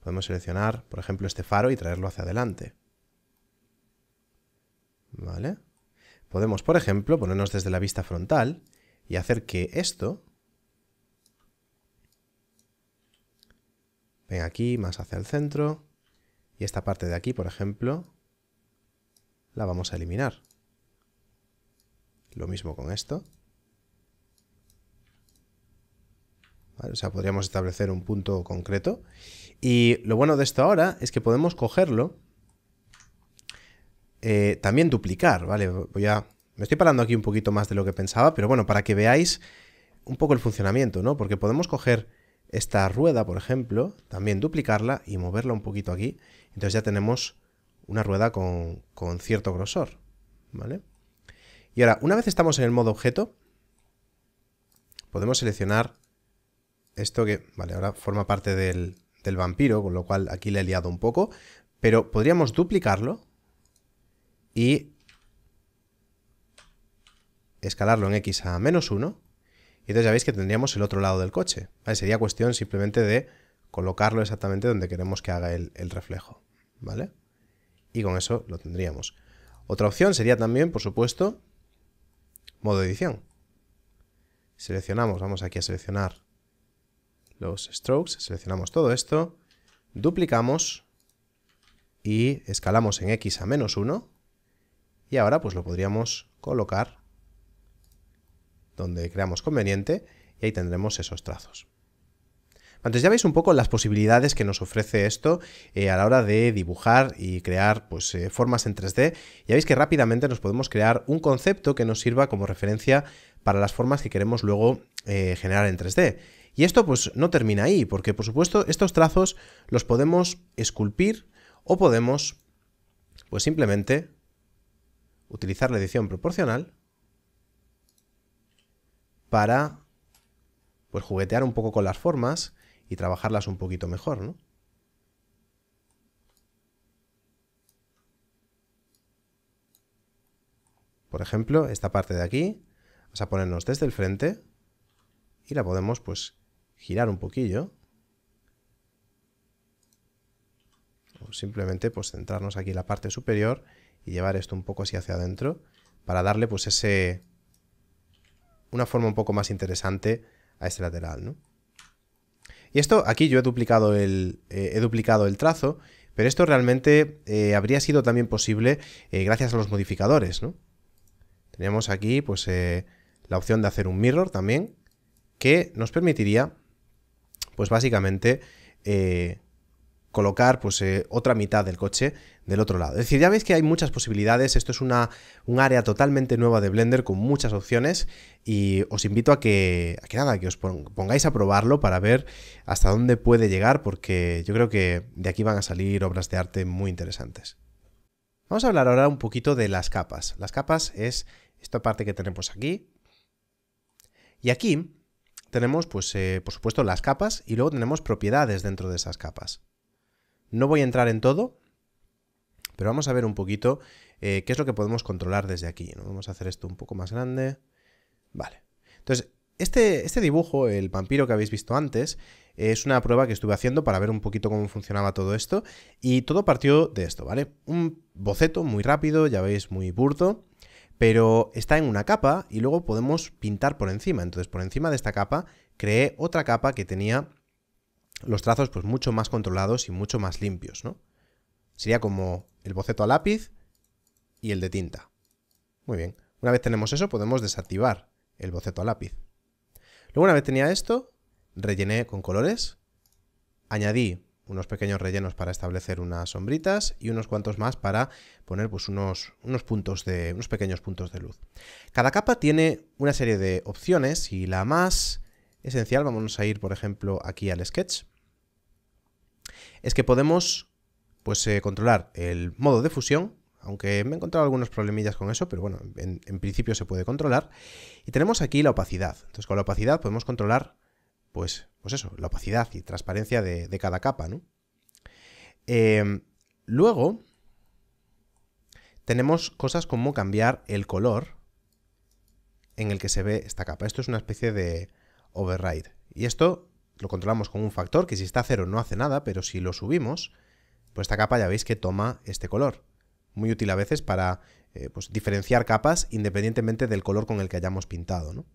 Podemos seleccionar, por ejemplo, este faro y traerlo hacia adelante. ¿Vale? Podemos, por ejemplo, ponernos desde la vista frontal y hacer que esto Ven aquí, más hacia el centro. Y esta parte de aquí, por ejemplo, la vamos a eliminar. Lo mismo con esto. o sea, podríamos establecer un punto concreto. Y lo bueno de esto ahora es que podemos cogerlo, eh, también duplicar, ¿vale? Voy Me estoy parando aquí un poquito más de lo que pensaba, pero bueno, para que veáis un poco el funcionamiento, ¿no? Porque podemos coger esta rueda, por ejemplo, también duplicarla y moverla un poquito aquí. Entonces ya tenemos una rueda con, con cierto grosor, ¿vale? Y ahora, una vez estamos en el modo objeto, podemos seleccionar esto que, vale, ahora forma parte del, del vampiro, con lo cual aquí le he liado un poco, pero podríamos duplicarlo y escalarlo en x a menos 1 y entonces ya veis que tendríamos el otro lado del coche. Sería cuestión simplemente de colocarlo exactamente donde queremos que haga el, reflejo. ¿Vale? Y con eso lo tendríamos. Otra opción sería también, por supuesto, modo edición. Seleccionamos, vamos aquí a seleccionar los strokes, seleccionamos todo esto, duplicamos y escalamos en X a menos 1 y ahora pues lo podríamos colocar donde creamos conveniente y ahí tendremos esos trazos. Entonces ya veis un poco las posibilidades que nos ofrece esto eh, a la hora de dibujar y crear pues, eh, formas en 3D. Ya veis que rápidamente nos podemos crear un concepto que nos sirva como referencia para las formas que queremos luego eh, generar en 3D. Y esto pues no termina ahí, porque por supuesto estos trazos los podemos esculpir o podemos pues simplemente utilizar la edición proporcional para pues juguetear un poco con las formas y trabajarlas un poquito mejor, ¿no? Por ejemplo, esta parte de aquí, vamos a ponernos desde el frente y la podemos pues girar un poquillo. O simplemente pues centrarnos aquí en la parte superior y llevar esto un poco así hacia adentro para darle pues ese, una forma un poco más interesante a este lateral, ¿no? Y esto, aquí yo he duplicado el, eh, he duplicado el trazo, pero esto realmente eh, habría sido también posible eh, gracias a los modificadores, ¿no? Tenemos aquí, pues, la opción de hacer un mirror también, que nos permitiría, pues básicamente, colocar pues, eh, otra mitad del coche del otro lado. Es decir, ya veis que hay muchas posibilidades, esto es una, un área totalmente nueva de Blender con muchas opciones y os invito a que, nada, que os pongáis a probarlo para ver hasta dónde puede llegar porque yo creo que de aquí van a salir obras de arte muy interesantes. Vamos a hablar ahora un poquito de las capas. Las capas es esta parte que tenemos aquí. Y aquí tenemos, pues, eh, por supuesto, las capas y luego tenemos propiedades dentro de esas capas. No voy a entrar en todo, pero vamos a ver un poquito eh, qué es lo que podemos controlar desde aquí. ¿no? Vamos a hacer esto un poco más grande. Vale. Entonces, este, este, dibujo, el vampiro que habéis visto antes, es una prueba que estuve haciendo para ver un poquito cómo funcionaba todo esto. Y todo partió de esto, ¿vale? Un boceto muy rápido, ya veis, muy burdo, pero está en una capa y luego podemos pintar por encima. Entonces, por encima de esta capa, creé otra capa que tenía los trazos pues mucho más controlados y mucho más limpios, ¿no? Sería como el boceto a lápiz y el de tinta. Muy bien. Una vez tenemos eso, podemos desactivar el boceto a lápiz. Luego, una vez tenía esto, rellené con colores, añadí unos pequeños rellenos para establecer unas sombritas y unos cuantos más para poner pues, unos, unos, puntos de, unos pequeños puntos de luz. Cada capa tiene una serie de opciones y la más esencial, vamos a ir por ejemplo aquí al sketch, es que podemos pues, eh, controlar el modo de fusión, aunque me he encontrado algunos problemillas con eso, pero bueno, en, principio se puede controlar. Y tenemos aquí la opacidad. Entonces con la opacidad podemos controlar, pues, pues eso, la opacidad y transparencia de, cada capa, ¿no? Em, luego tenemos cosas como cambiar el color en el que se ve esta capa. Esto es una especie de, override. Y esto lo controlamos con un factor que si está a cero no hace nada, pero si lo subimos, pues esta capa ya veis que toma este color. Muy útil a veces para eh, pues, diferenciar capas independientemente del color con el que hayamos pintado. ¿no?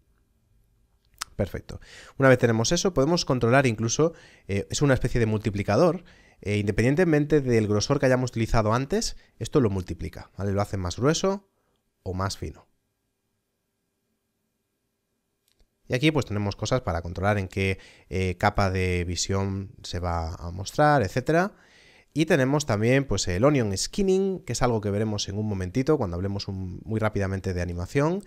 Perfecto. Una vez tenemos eso, podemos controlar incluso, eh, es una especie de multiplicador, e independientemente del grosor que hayamos utilizado antes, esto lo multiplica, ¿vale? Lo hace más grueso o más fino. Y aquí pues tenemos cosas para controlar en qué eh, capa de visión se va a mostrar, etc. Y tenemos también pues, el Onion Skinning, que es algo que veremos en un momentito cuando hablemos muy rápidamente de animación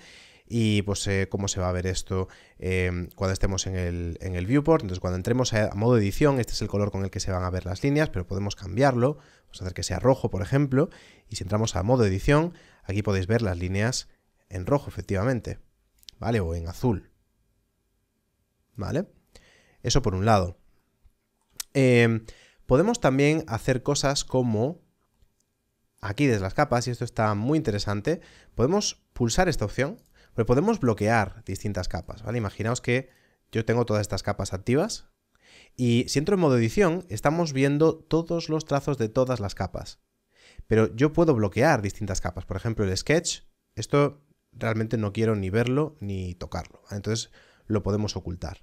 y pues eh, cómo se va a ver esto eh, cuando estemos en el, viewport. Entonces cuando entremos a, modo edición, este es el color con el que se van a ver las líneas, pero podemos cambiarlo, vamos a hacer que sea rojo por ejemplo, y si entramos a modo edición, aquí podéis ver las líneas en rojo efectivamente, ¿vale? O en azul. ¿vale? Eso por un lado. Em, podemos también hacer cosas como aquí desde las capas, y esto está muy interesante, podemos pulsar esta opción, pero podemos bloquear distintas capas, ¿vale? Imaginaos que yo tengo todas estas capas activas y si entro en modo edición, estamos viendo todos los trazos de todas las capas. Pero yo puedo bloquear distintas capas, por ejemplo el sketch, esto realmente no quiero ni verlo ni tocarlo. Entonces lo podemos ocultar.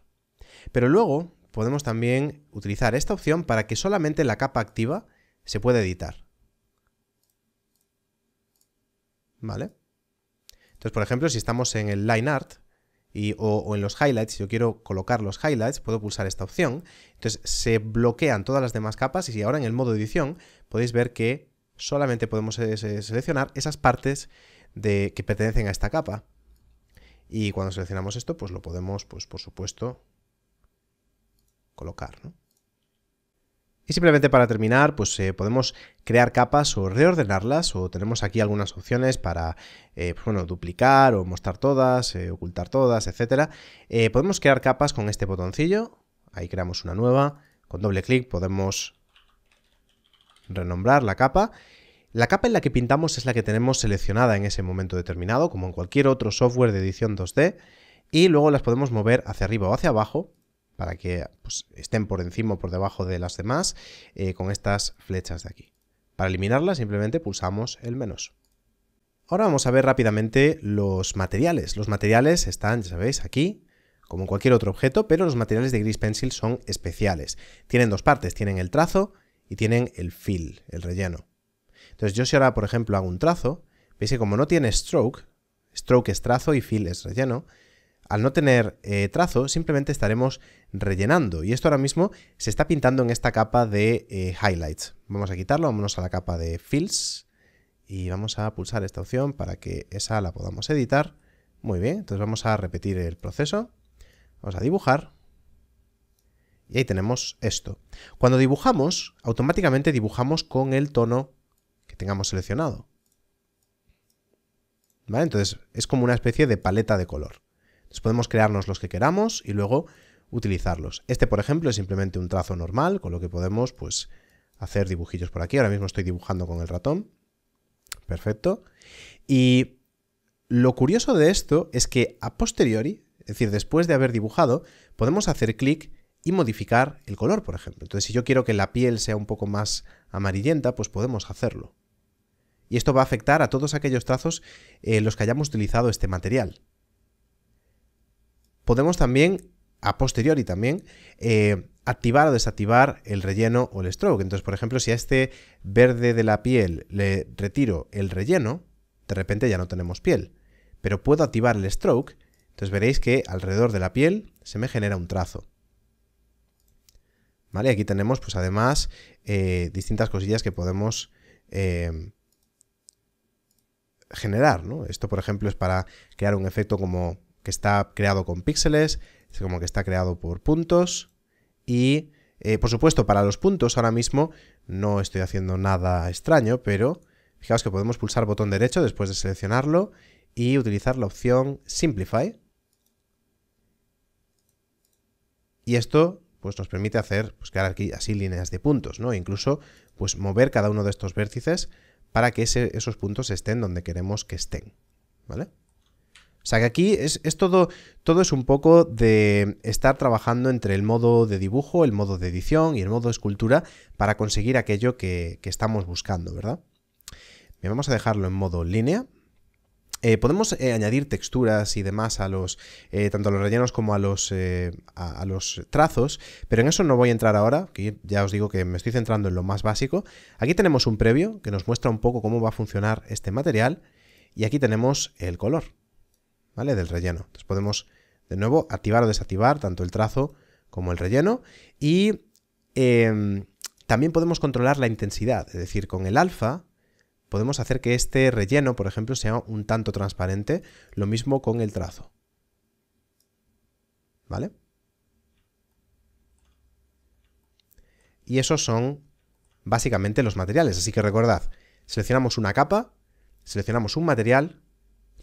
Pero luego podemos también utilizar esta opción para que solamente la capa activa se pueda editar. ¿Vale? Entonces, por ejemplo, si estamos en el Line Art y, o, en los Highlights, si yo quiero colocar los Highlights, puedo pulsar esta opción. Entonces, se bloquean todas las demás capas y si ahora en el modo edición podéis ver que solamente podemos seleccionar esas partes de, que pertenecen a esta capa. Y cuando seleccionamos esto, pues lo podemos, pues por supuesto, colocar. Y simplemente para terminar, pues eh, podemos crear capas o reordenarlas, o tenemos aquí algunas opciones para, eh, pues, bueno, duplicar o mostrar todas, eh, ocultar todas, etcétera. podemos crear capas con este botoncillo, ahí creamos una nueva, con doble clic podemos renombrar la capa, la capa en la que pintamos es la que tenemos seleccionada en ese momento determinado, como en cualquier otro software de edición 2D, y luego las podemos mover hacia arriba o hacia abajo para que pues, estén por encima o por debajo de las demás eh, con estas flechas de aquí. Para eliminarlas simplemente pulsamos el menos. Ahora vamos a ver rápidamente los materiales. Los materiales están, ya sabéis, aquí, como en cualquier otro objeto, pero los materiales de Gris Pencil son especiales. Tienen dos partes, tienen el trazo y tienen el fill, el relleno. Entonces yo si ahora, por ejemplo, hago un trazo, veis que como no tiene stroke, stroke es trazo y fill es relleno, al no tener eh, trazo, simplemente estaremos rellenando. Y esto ahora mismo se está pintando en esta capa de eh, highlights. Vamos a quitarlo, vámonos a la capa de fills y vamos a pulsar esta opción para que esa la podamos editar. Muy bien, entonces vamos a repetir el proceso. Vamos a dibujar. Y ahí tenemos esto. Cuando dibujamos, automáticamente dibujamos con el tono tengamos seleccionado. ¿Vale? Entonces es como una especie de paleta de color. Entonces podemos crearnos los que queramos y luego utilizarlos. Este, por ejemplo, es simplemente un trazo normal, con lo que podemos pues, hacer dibujillos por aquí. Ahora mismo estoy dibujando con el ratón. Perfecto. Y lo curioso de esto es que a posteriori, es decir, después de haber dibujado, podemos hacer clic y modificar el color, por ejemplo. Entonces, si yo quiero que la piel sea un poco más amarillenta, pues podemos hacerlo y esto va a afectar a todos aquellos trazos en eh, los que hayamos utilizado este material. Podemos también, a posteriori también, eh, activar o desactivar el relleno o el stroke. Entonces, por ejemplo, si a este verde de la piel le retiro el relleno, de repente ya no tenemos piel, pero puedo activar el stroke, entonces veréis que alrededor de la piel se me genera un trazo. ¿Vale? Aquí tenemos pues además eh, distintas cosillas que podemos generar. Esto, por ejemplo, es para crear un efecto como que está creado con píxeles, como que está creado por puntos y, eh, por supuesto, para los puntos ahora mismo no estoy haciendo nada extraño, pero fijaos que podemos pulsar botón derecho después de seleccionarlo y utilizar la opción Simplify. Y esto pues, nos permite hacer, pues crear aquí así líneas de puntos, ¿no? incluso pues mover cada uno de estos vértices para que esos puntos estén donde queremos que estén. ¿Vale? O sea que aquí es, todo, todo es un poco de estar trabajando entre el modo de dibujo, el modo de edición y el modo de escultura para conseguir aquello que, estamos buscando, ¿verdad? Me vamos a dejarlo en modo línea. Eh, podemos eh, añadir texturas y demás a los eh, tanto a los rellenos como a los los trazos, pero en eso no voy a entrar ahora, que ya os digo que me estoy centrando en lo más básico. Aquí tenemos un previo que nos muestra un poco cómo va a funcionar este material y aquí tenemos el color, ¿vale? del relleno. Entonces podemos de nuevo activar o desactivar tanto el trazo como el relleno y em, también podemos controlar la intensidad, es decir, con el alfa podemos hacer que este relleno, por ejemplo, sea un tanto transparente, lo mismo con el trazo. ¿Vale? Y esos son básicamente los materiales, así que recordad, seleccionamos una capa, seleccionamos un material,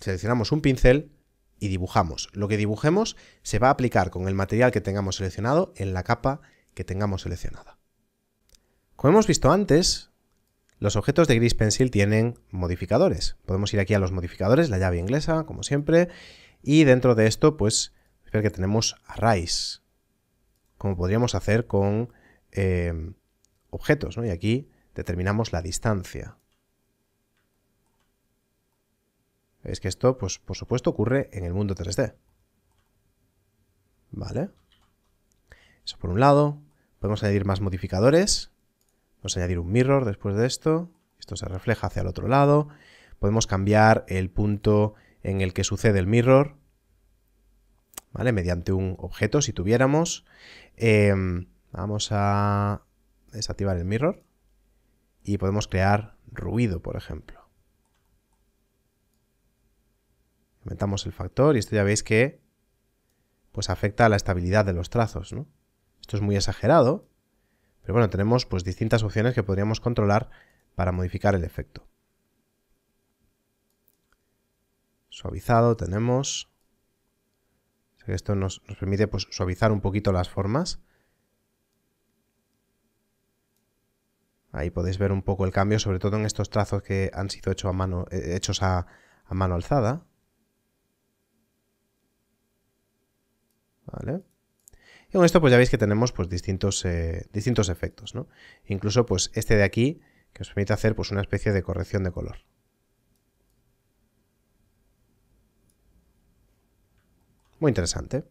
seleccionamos un pincel y dibujamos. Lo que dibujemos se va a aplicar con el material que tengamos seleccionado en la capa que tengamos seleccionada. Como hemos visto antes, los objetos de Gris Pencil tienen modificadores. Podemos ir aquí a los modificadores, la llave inglesa, como siempre, y dentro de esto, pues, ver que tenemos arrays, como podríamos hacer con eh, objetos, ¿no? Y aquí determinamos la distancia. Es que esto, pues, por supuesto, ocurre en el mundo 3D. ¿Vale? Eso por un lado. Podemos añadir más modificadores. Vamos a añadir un mirror después de esto. Esto se refleja hacia el otro lado. Podemos cambiar el punto en el que sucede el mirror. ¿Vale? Mediante un objeto, si tuviéramos. Em, vamos a desactivar el mirror. Y podemos crear ruido, por ejemplo. Aumentamos el factor y esto ya veis que pues afecta a la estabilidad de los trazos. ¿no? Esto es muy exagerado, pero bueno, tenemos pues distintas opciones que podríamos controlar para modificar el efecto. Suavizado tenemos. Esto nos, permite pues, suavizar un poquito las formas. Ahí podéis ver un poco el cambio, sobre todo en estos trazos que han sido a mano, eh, hechos a, a mano alzada. Vale. Y con esto pues ya veis que tenemos pues distintos, eh, distintos efectos, Incluso pues este de aquí que os permite hacer pues una especie de corrección de color. Muy interesante.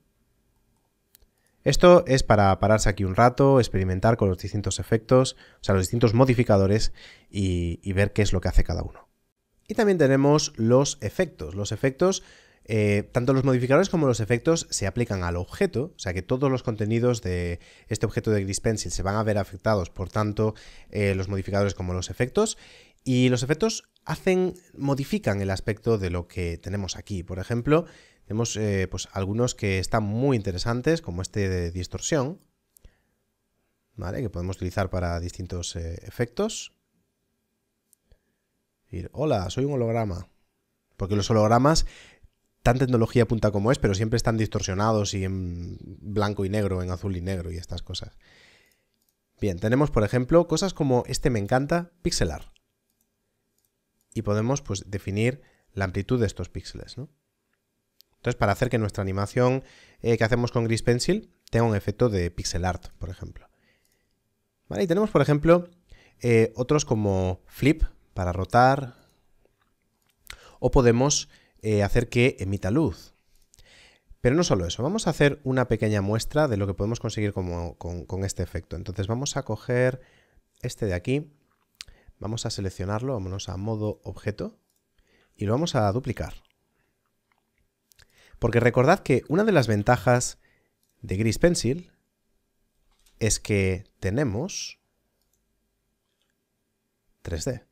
Esto es para pararse aquí un rato, experimentar con los distintos efectos, o sea, los distintos modificadores y, y ver qué es lo que hace cada uno. Y también tenemos los efectos. Los efectos eh, tanto los modificadores como los efectos se aplican al objeto, o sea que todos los contenidos de este objeto de Gris Pencil se van a ver afectados por tanto eh, los modificadores como los efectos. Y los efectos hacen, modifican el aspecto de lo que tenemos aquí. Por ejemplo, tenemos eh, pues, algunos que están muy interesantes, como este de distorsión, que podemos utilizar para distintos efectos. Hola, soy un holograma porque los hologramas tan tecnología punta como es, pero siempre están distorsionados y en blanco y negro, en azul y negro y estas cosas. Bien, tenemos por ejemplo cosas como este me encanta, pixelar. Y podemos pues definir la amplitud de estos píxeles. ¿no? Entonces para hacer que nuestra animación eh, que hacemos con Gris Pencil tenga un efecto de pixel art, por ejemplo. y tenemos por ejemplo eh, otros como flip para rotar. O podemos eh, hacer que emita luz. Pero no solo eso, vamos a hacer una pequeña muestra de lo que podemos conseguir con, con este efecto. Entonces vamos a coger este de aquí, vamos a seleccionarlo, vámonos a modo objeto y lo vamos a duplicar. Porque recordad que una de las ventajas de Gris Pencil es que tenemos 3D.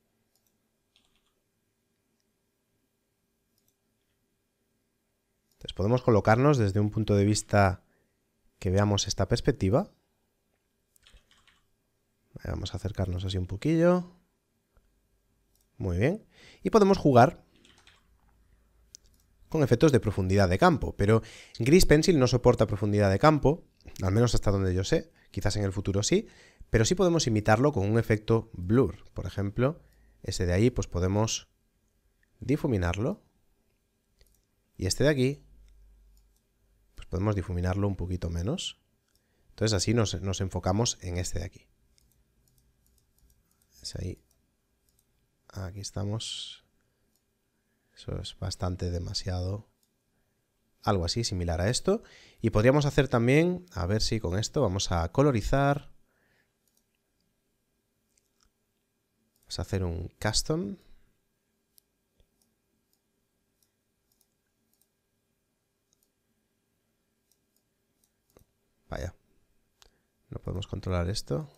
podemos colocarnos desde un punto de vista que veamos esta perspectiva. Vamos a acercarnos así un poquillo. Muy bien. Y podemos jugar con efectos de profundidad de campo, pero Gris Pencil no soporta profundidad de campo, al menos hasta donde yo sé, quizás en el futuro sí, pero sí podemos imitarlo con un efecto blur, por ejemplo, ese de ahí pues podemos difuminarlo y este de aquí podemos difuminarlo un poquito menos. Entonces así nos, enfocamos en este de aquí. Es ahí. Aquí estamos. Eso es bastante demasiado. Algo así, similar a esto. Y podríamos hacer también, a ver si con esto vamos a colorizar. Vamos a hacer un custom. Vaya. No podemos controlar esto.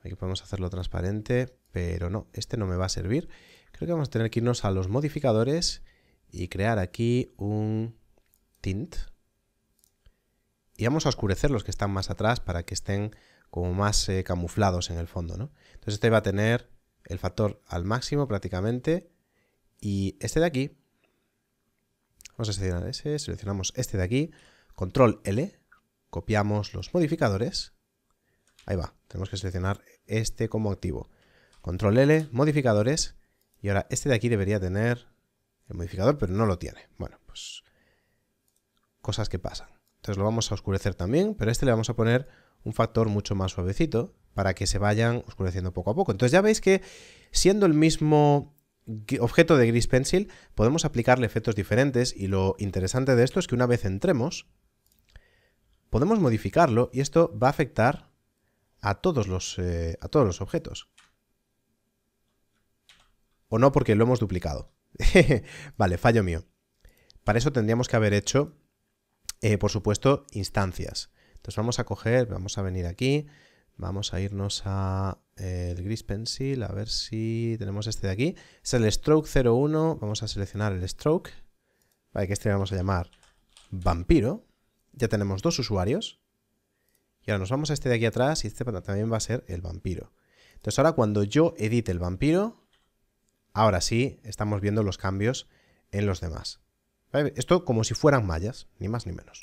Aquí podemos hacerlo transparente, pero no, este no me va a servir. Creo que vamos a tener que irnos a los modificadores y crear aquí un tint. Y vamos a oscurecer los que están más atrás para que estén como más eh, camuflados en el fondo. Entonces este va a tener el factor al máximo prácticamente. Y este de aquí, vamos a seleccionar ese, seleccionamos este de aquí, control L, copiamos los modificadores. Ahí va, tenemos que seleccionar este como activo. Control L, modificadores, y ahora este de aquí debería tener el modificador, pero no lo tiene. Bueno, pues cosas que pasan. Entonces lo vamos a oscurecer también, pero a este le vamos a poner un factor mucho más suavecito para que se vayan oscureciendo poco a poco. Entonces ya veis que siendo el mismo objeto de Gris Pencil podemos aplicarle efectos diferentes y lo interesante de esto es que una vez entremos podemos modificarlo y esto va a afectar a todos los, eh, a todos los objetos. O no, porque lo hemos duplicado. vale, fallo mío. Para eso tendríamos que haber hecho, eh, por supuesto, instancias. Entonces vamos a coger, vamos a venir aquí, vamos a irnos a eh, el gris pencil, a ver si tenemos este de aquí. Es el stroke 01, vamos a seleccionar el stroke, vale, que este le vamos a llamar vampiro. Ya tenemos dos usuarios. Y ahora nos vamos a este de aquí atrás y este también va a ser el vampiro. Entonces ahora cuando yo edite el vampiro, ahora sí estamos viendo los cambios en los demás. Esto como si fueran mallas, ni más ni menos.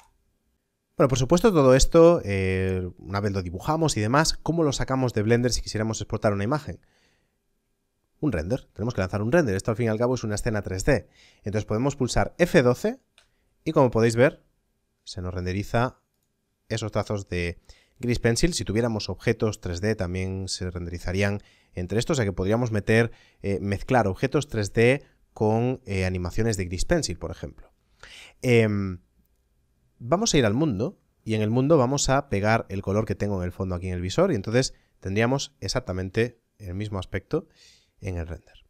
Bueno, por supuesto todo esto, eh, una vez lo dibujamos y demás, ¿cómo lo sacamos de Blender si quisiéramos exportar una imagen? Un render, tenemos que lanzar un render, esto al fin y al cabo es una escena 3D. Entonces podemos pulsar F12 y como podéis ver, se nos renderiza esos trazos de Gris Pencil. Si tuviéramos objetos 3D también se renderizarían entre estos, o sea que podríamos meter, eh, mezclar objetos 3D con eh, animaciones de Gris Pencil, por ejemplo. Em, vamos a ir al mundo y en el mundo vamos a pegar el color que tengo en el fondo aquí en el visor y entonces tendríamos exactamente el mismo aspecto en el render.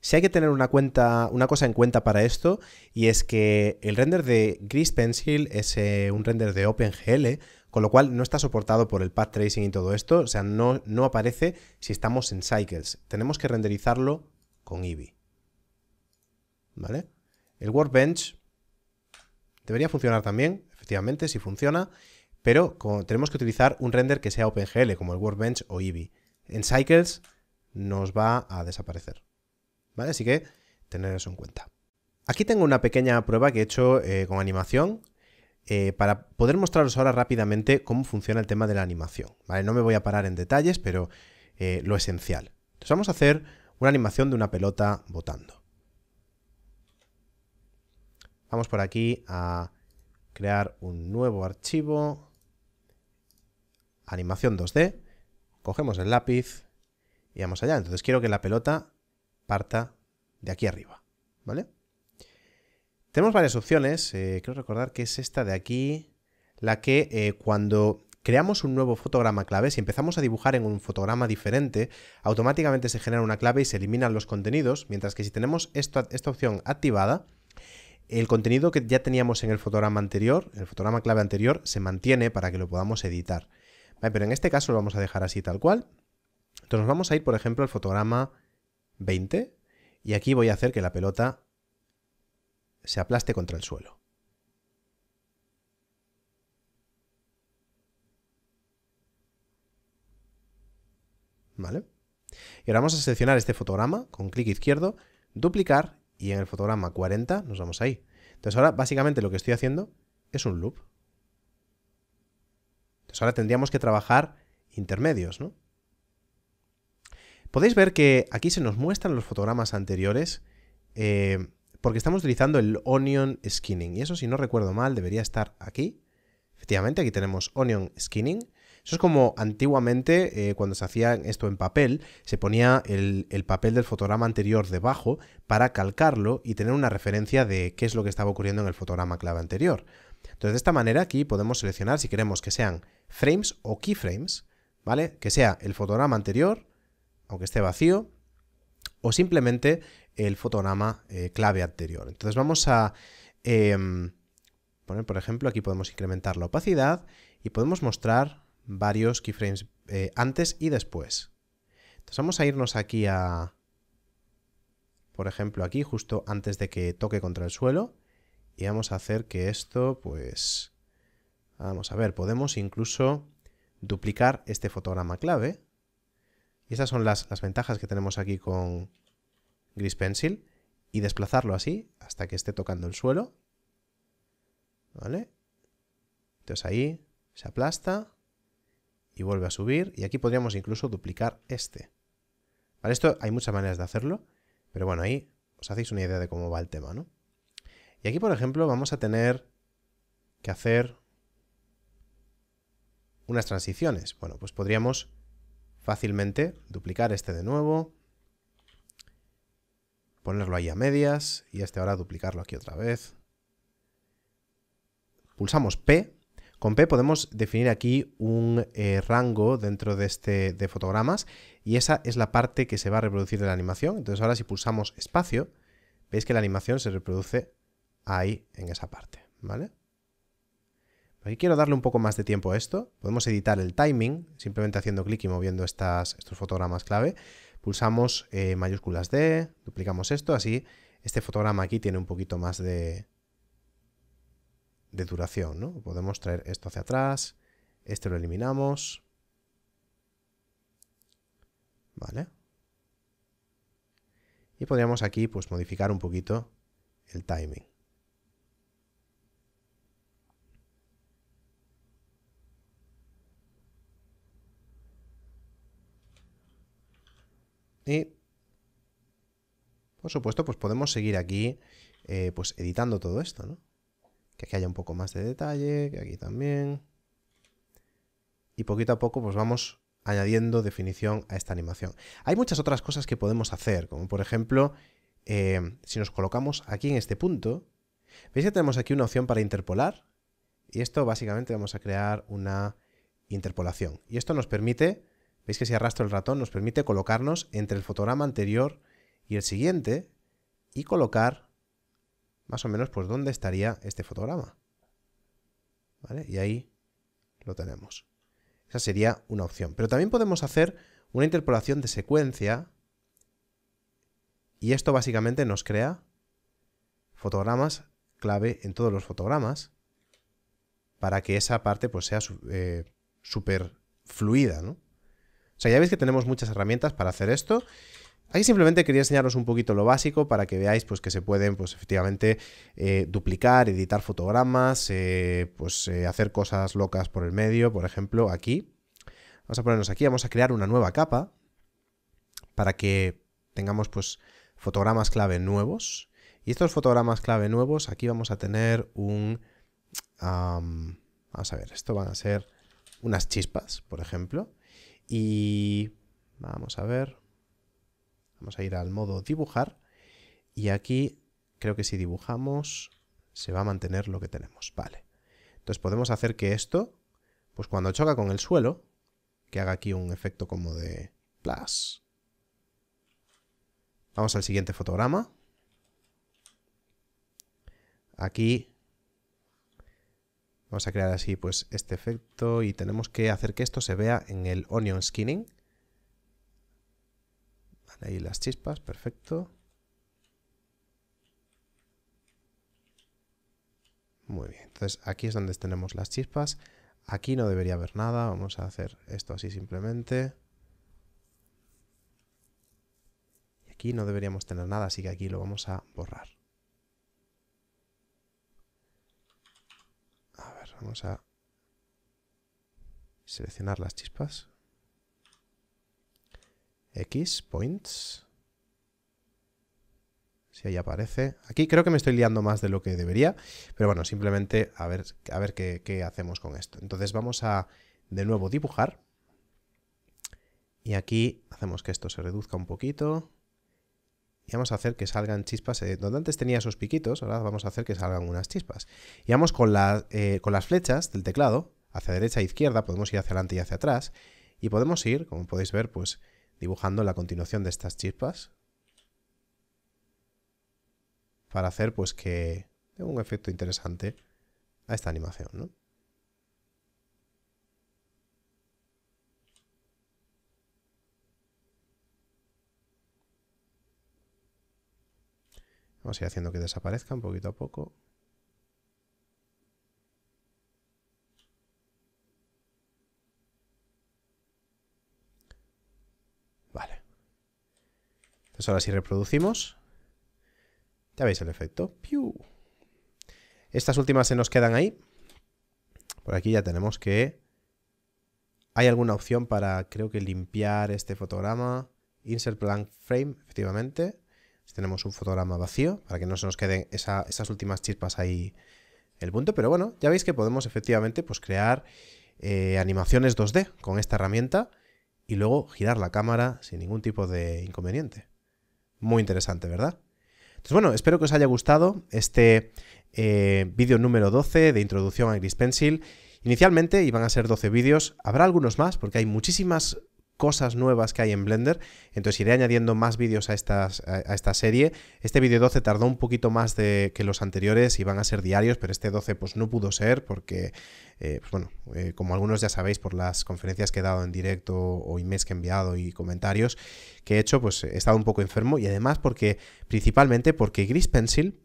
Si hay que tener una, cuenta, una cosa en cuenta para esto, y es que el render de Grease Pencil es eh, un render de OpenGL, con lo cual no está soportado por el path tracing y todo esto, o sea, no, aparece si estamos en Cycles. Tenemos que renderizarlo con Eevee. ¿Vale? El Workbench debería funcionar también, efectivamente, si funciona, pero tenemos que utilizar un render que sea OpenGL, como el Workbench o Eevee. En Cycles nos va a desaparecer. Así que tener eso en cuenta. Aquí tengo una pequeña prueba que he hecho eh, con animación eh, para poder mostraros ahora rápidamente cómo funciona el tema de la animación. No me voy a parar en detalles, pero eh, lo esencial. Entonces vamos a hacer una animación de una pelota botando. Vamos por aquí a crear un nuevo archivo. Animación 2D. Cogemos el lápiz y vamos allá. Entonces quiero que la pelota parta de aquí arriba, ¿vale? Tenemos varias opciones, Quiero eh, recordar que es esta de aquí, la que eh, cuando creamos un nuevo fotograma clave, si empezamos a dibujar en un fotograma diferente, automáticamente se genera una clave y se eliminan los contenidos, mientras que si tenemos esta, opción activada, el contenido que ya teníamos en el fotograma anterior, el fotograma clave anterior, se mantiene para que lo podamos editar. pero en este caso lo vamos a dejar así tal cual. Entonces nos vamos a ir, por ejemplo, al fotograma 20 y aquí voy a hacer que la pelota se aplaste contra el suelo. ¿Vale? Y ahora vamos a seleccionar este fotograma con clic izquierdo, duplicar y en el fotograma 40 nos vamos ahí. Entonces ahora básicamente lo que estoy haciendo es un loop. Entonces ahora tendríamos que trabajar intermedios, ¿no? Podéis ver que aquí se nos muestran los fotogramas anteriores eh, porque estamos utilizando el Onion Skinning. Y eso, si no recuerdo mal, debería estar aquí. Efectivamente, aquí tenemos Onion Skinning. Eso es como antiguamente, eh, cuando se hacía esto en papel, se ponía el, el, papel del fotograma anterior debajo para calcarlo y tener una referencia de qué es lo que estaba ocurriendo en el fotograma clave anterior. Entonces, de esta manera aquí podemos seleccionar si queremos que sean frames o keyframes, ¿vale? Que sea el fotograma anterior aunque esté vacío, o simplemente el fotograma eh, clave anterior. Entonces vamos a em, poner, por ejemplo, aquí podemos incrementar la opacidad y podemos mostrar varios keyframes eh, antes y después. Entonces vamos a irnos aquí a, por ejemplo, aquí justo antes de que toque contra el suelo y vamos a hacer que esto, pues, vamos a ver, podemos incluso duplicar este fotograma clave y esas son las, ventajas que tenemos aquí con Gris Pencil. Y desplazarlo así hasta que esté tocando el suelo. ¿Vale? Entonces ahí se aplasta y vuelve a subir. Y aquí podríamos incluso duplicar este. Esto hay muchas maneras de hacerlo. Pero bueno, ahí os hacéis una idea de cómo va el tema, Y aquí, por ejemplo, vamos a tener que hacer unas transiciones. Bueno, pues podríamos fácilmente, duplicar este de nuevo, ponerlo ahí a medias y este ahora duplicarlo aquí otra vez. Pulsamos P. Con P podemos definir aquí un eh, rango dentro de este de fotogramas y esa es la parte que se va a reproducir de la animación. Entonces ahora si pulsamos espacio, veis que la animación se reproduce ahí en esa parte, ¿vale? Aquí quiero darle un poco más de tiempo a esto. Podemos editar el timing, simplemente haciendo clic y moviendo estas, estos fotogramas clave. Pulsamos eh, mayúsculas D, duplicamos esto, así este fotograma aquí tiene un poquito más de, de duración. ¿no? Podemos traer esto hacia atrás, este lo eliminamos. Vale. Y podríamos aquí pues modificar un poquito el timing. Y, por supuesto, pues podemos seguir aquí eh, pues editando todo esto, ¿no? Que aquí haya un poco más de detalle, que aquí también. Y poquito a poco pues vamos añadiendo definición a esta animación. Hay muchas otras cosas que podemos hacer, como por ejemplo, eh, si nos colocamos aquí en este punto, veis que tenemos aquí una opción para interpolar, y esto básicamente vamos a crear una interpolación. Y esto nos permite Veis que si arrastro el ratón nos permite colocarnos entre el fotograma anterior y el siguiente y colocar más o menos pues dónde estaría este fotograma. Y ahí lo tenemos. Esa sería una opción. Pero también podemos hacer una interpolación de secuencia y esto básicamente nos crea fotogramas clave en todos los fotogramas para que esa parte pues sea súper eh, fluida, ¿no? O sea, ya veis que tenemos muchas herramientas para hacer esto. Aquí simplemente quería enseñaros un poquito lo básico para que veáis pues, que se pueden pues, efectivamente eh, duplicar, editar fotogramas, eh, pues, eh, hacer cosas locas por el medio, por ejemplo, aquí. Vamos a ponernos aquí, vamos a crear una nueva capa para que tengamos pues, fotogramas clave nuevos. Y estos fotogramas clave nuevos, aquí vamos a tener un... vamos a ver, esto van a ser unas chispas, por ejemplo. Y vamos a ver. Vamos a ir al modo dibujar. Y aquí creo que si dibujamos se va a mantener lo que tenemos. Vale. Entonces podemos hacer que esto, pues cuando choca con el suelo, que haga aquí un efecto como de plus. Vamos al siguiente fotograma. Aquí Vamos a crear así pues este efecto y tenemos que hacer que esto se vea en el Onion Skinning. ahí las chispas, perfecto. Muy bien, entonces aquí es donde tenemos las chispas. Aquí no debería haber nada, vamos a hacer esto así simplemente. Aquí no deberíamos tener nada, así que aquí lo vamos a borrar. Vamos a seleccionar las chispas. X, points. Si ahí aparece. Aquí creo que me estoy liando más de lo que debería, pero bueno, simplemente a ver, a ver qué, qué hacemos con esto. Entonces vamos a, de nuevo, dibujar. Y aquí hacemos que esto se reduzca un poquito y vamos a hacer que salgan chispas. Eh, donde antes tenía esos piquitos, ahora vamos a hacer que salgan unas chispas. Y vamos con, eh, con las flechas del teclado, hacia derecha e izquierda, podemos ir hacia adelante y hacia atrás, y podemos ir, como podéis ver, pues dibujando la continuación de estas chispas para hacer pues que tenga un efecto interesante a esta animación, ¿no? Vamos a ir haciendo que desaparezcan poquito a poco. Vale. Entonces ahora si reproducimos, ya veis el efecto. ¡Piu! Estas últimas se nos quedan ahí. Por aquí ya tenemos que... Hay alguna opción para, creo que, limpiar este fotograma. Insert blank frame, efectivamente tenemos un fotograma vacío para que no se nos queden esas últimas chispas ahí el punto. Pero bueno, ya veis que podemos efectivamente pues, crear eh, animaciones 2D con esta herramienta y luego girar la cámara sin ningún tipo de inconveniente. Muy interesante, ¿verdad? Entonces bueno, espero que os haya gustado este eh, vídeo número 12 de introducción a Gris Pencil. Inicialmente iban a ser 12 vídeos, habrá algunos más porque hay muchísimas cosas nuevas que hay en Blender. Entonces iré añadiendo más vídeos a, a, esta serie. Este vídeo 12 tardó un poquito más de, que los anteriores, y van a ser diarios, pero este 12 pues no pudo ser porque, eh, pues, bueno, eh, como algunos ya sabéis por las conferencias que he dado en directo o emails que he enviado y comentarios que he hecho, pues he estado un poco enfermo y además porque, principalmente porque Gris Pencil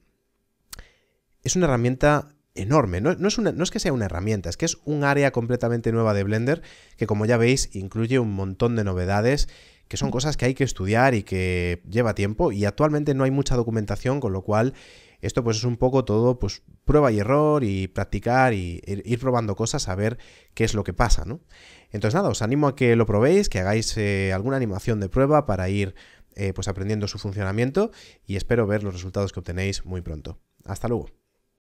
es una herramienta enorme. No, es que sea una herramienta, es que es un área completamente nueva de Blender que como ya veis incluye un montón de novedades que son cosas que hay que estudiar y que lleva tiempo y actualmente no hay mucha documentación, con lo cual esto pues es un poco todo pues prueba y error y practicar y ir probando cosas a ver qué es lo que pasa, ¿no? Entonces nada, os animo a que lo probéis, que hagáis eh, alguna animación de prueba para ir eh, pues aprendiendo su funcionamiento y espero ver los resultados que obtenéis muy pronto. Hasta luego.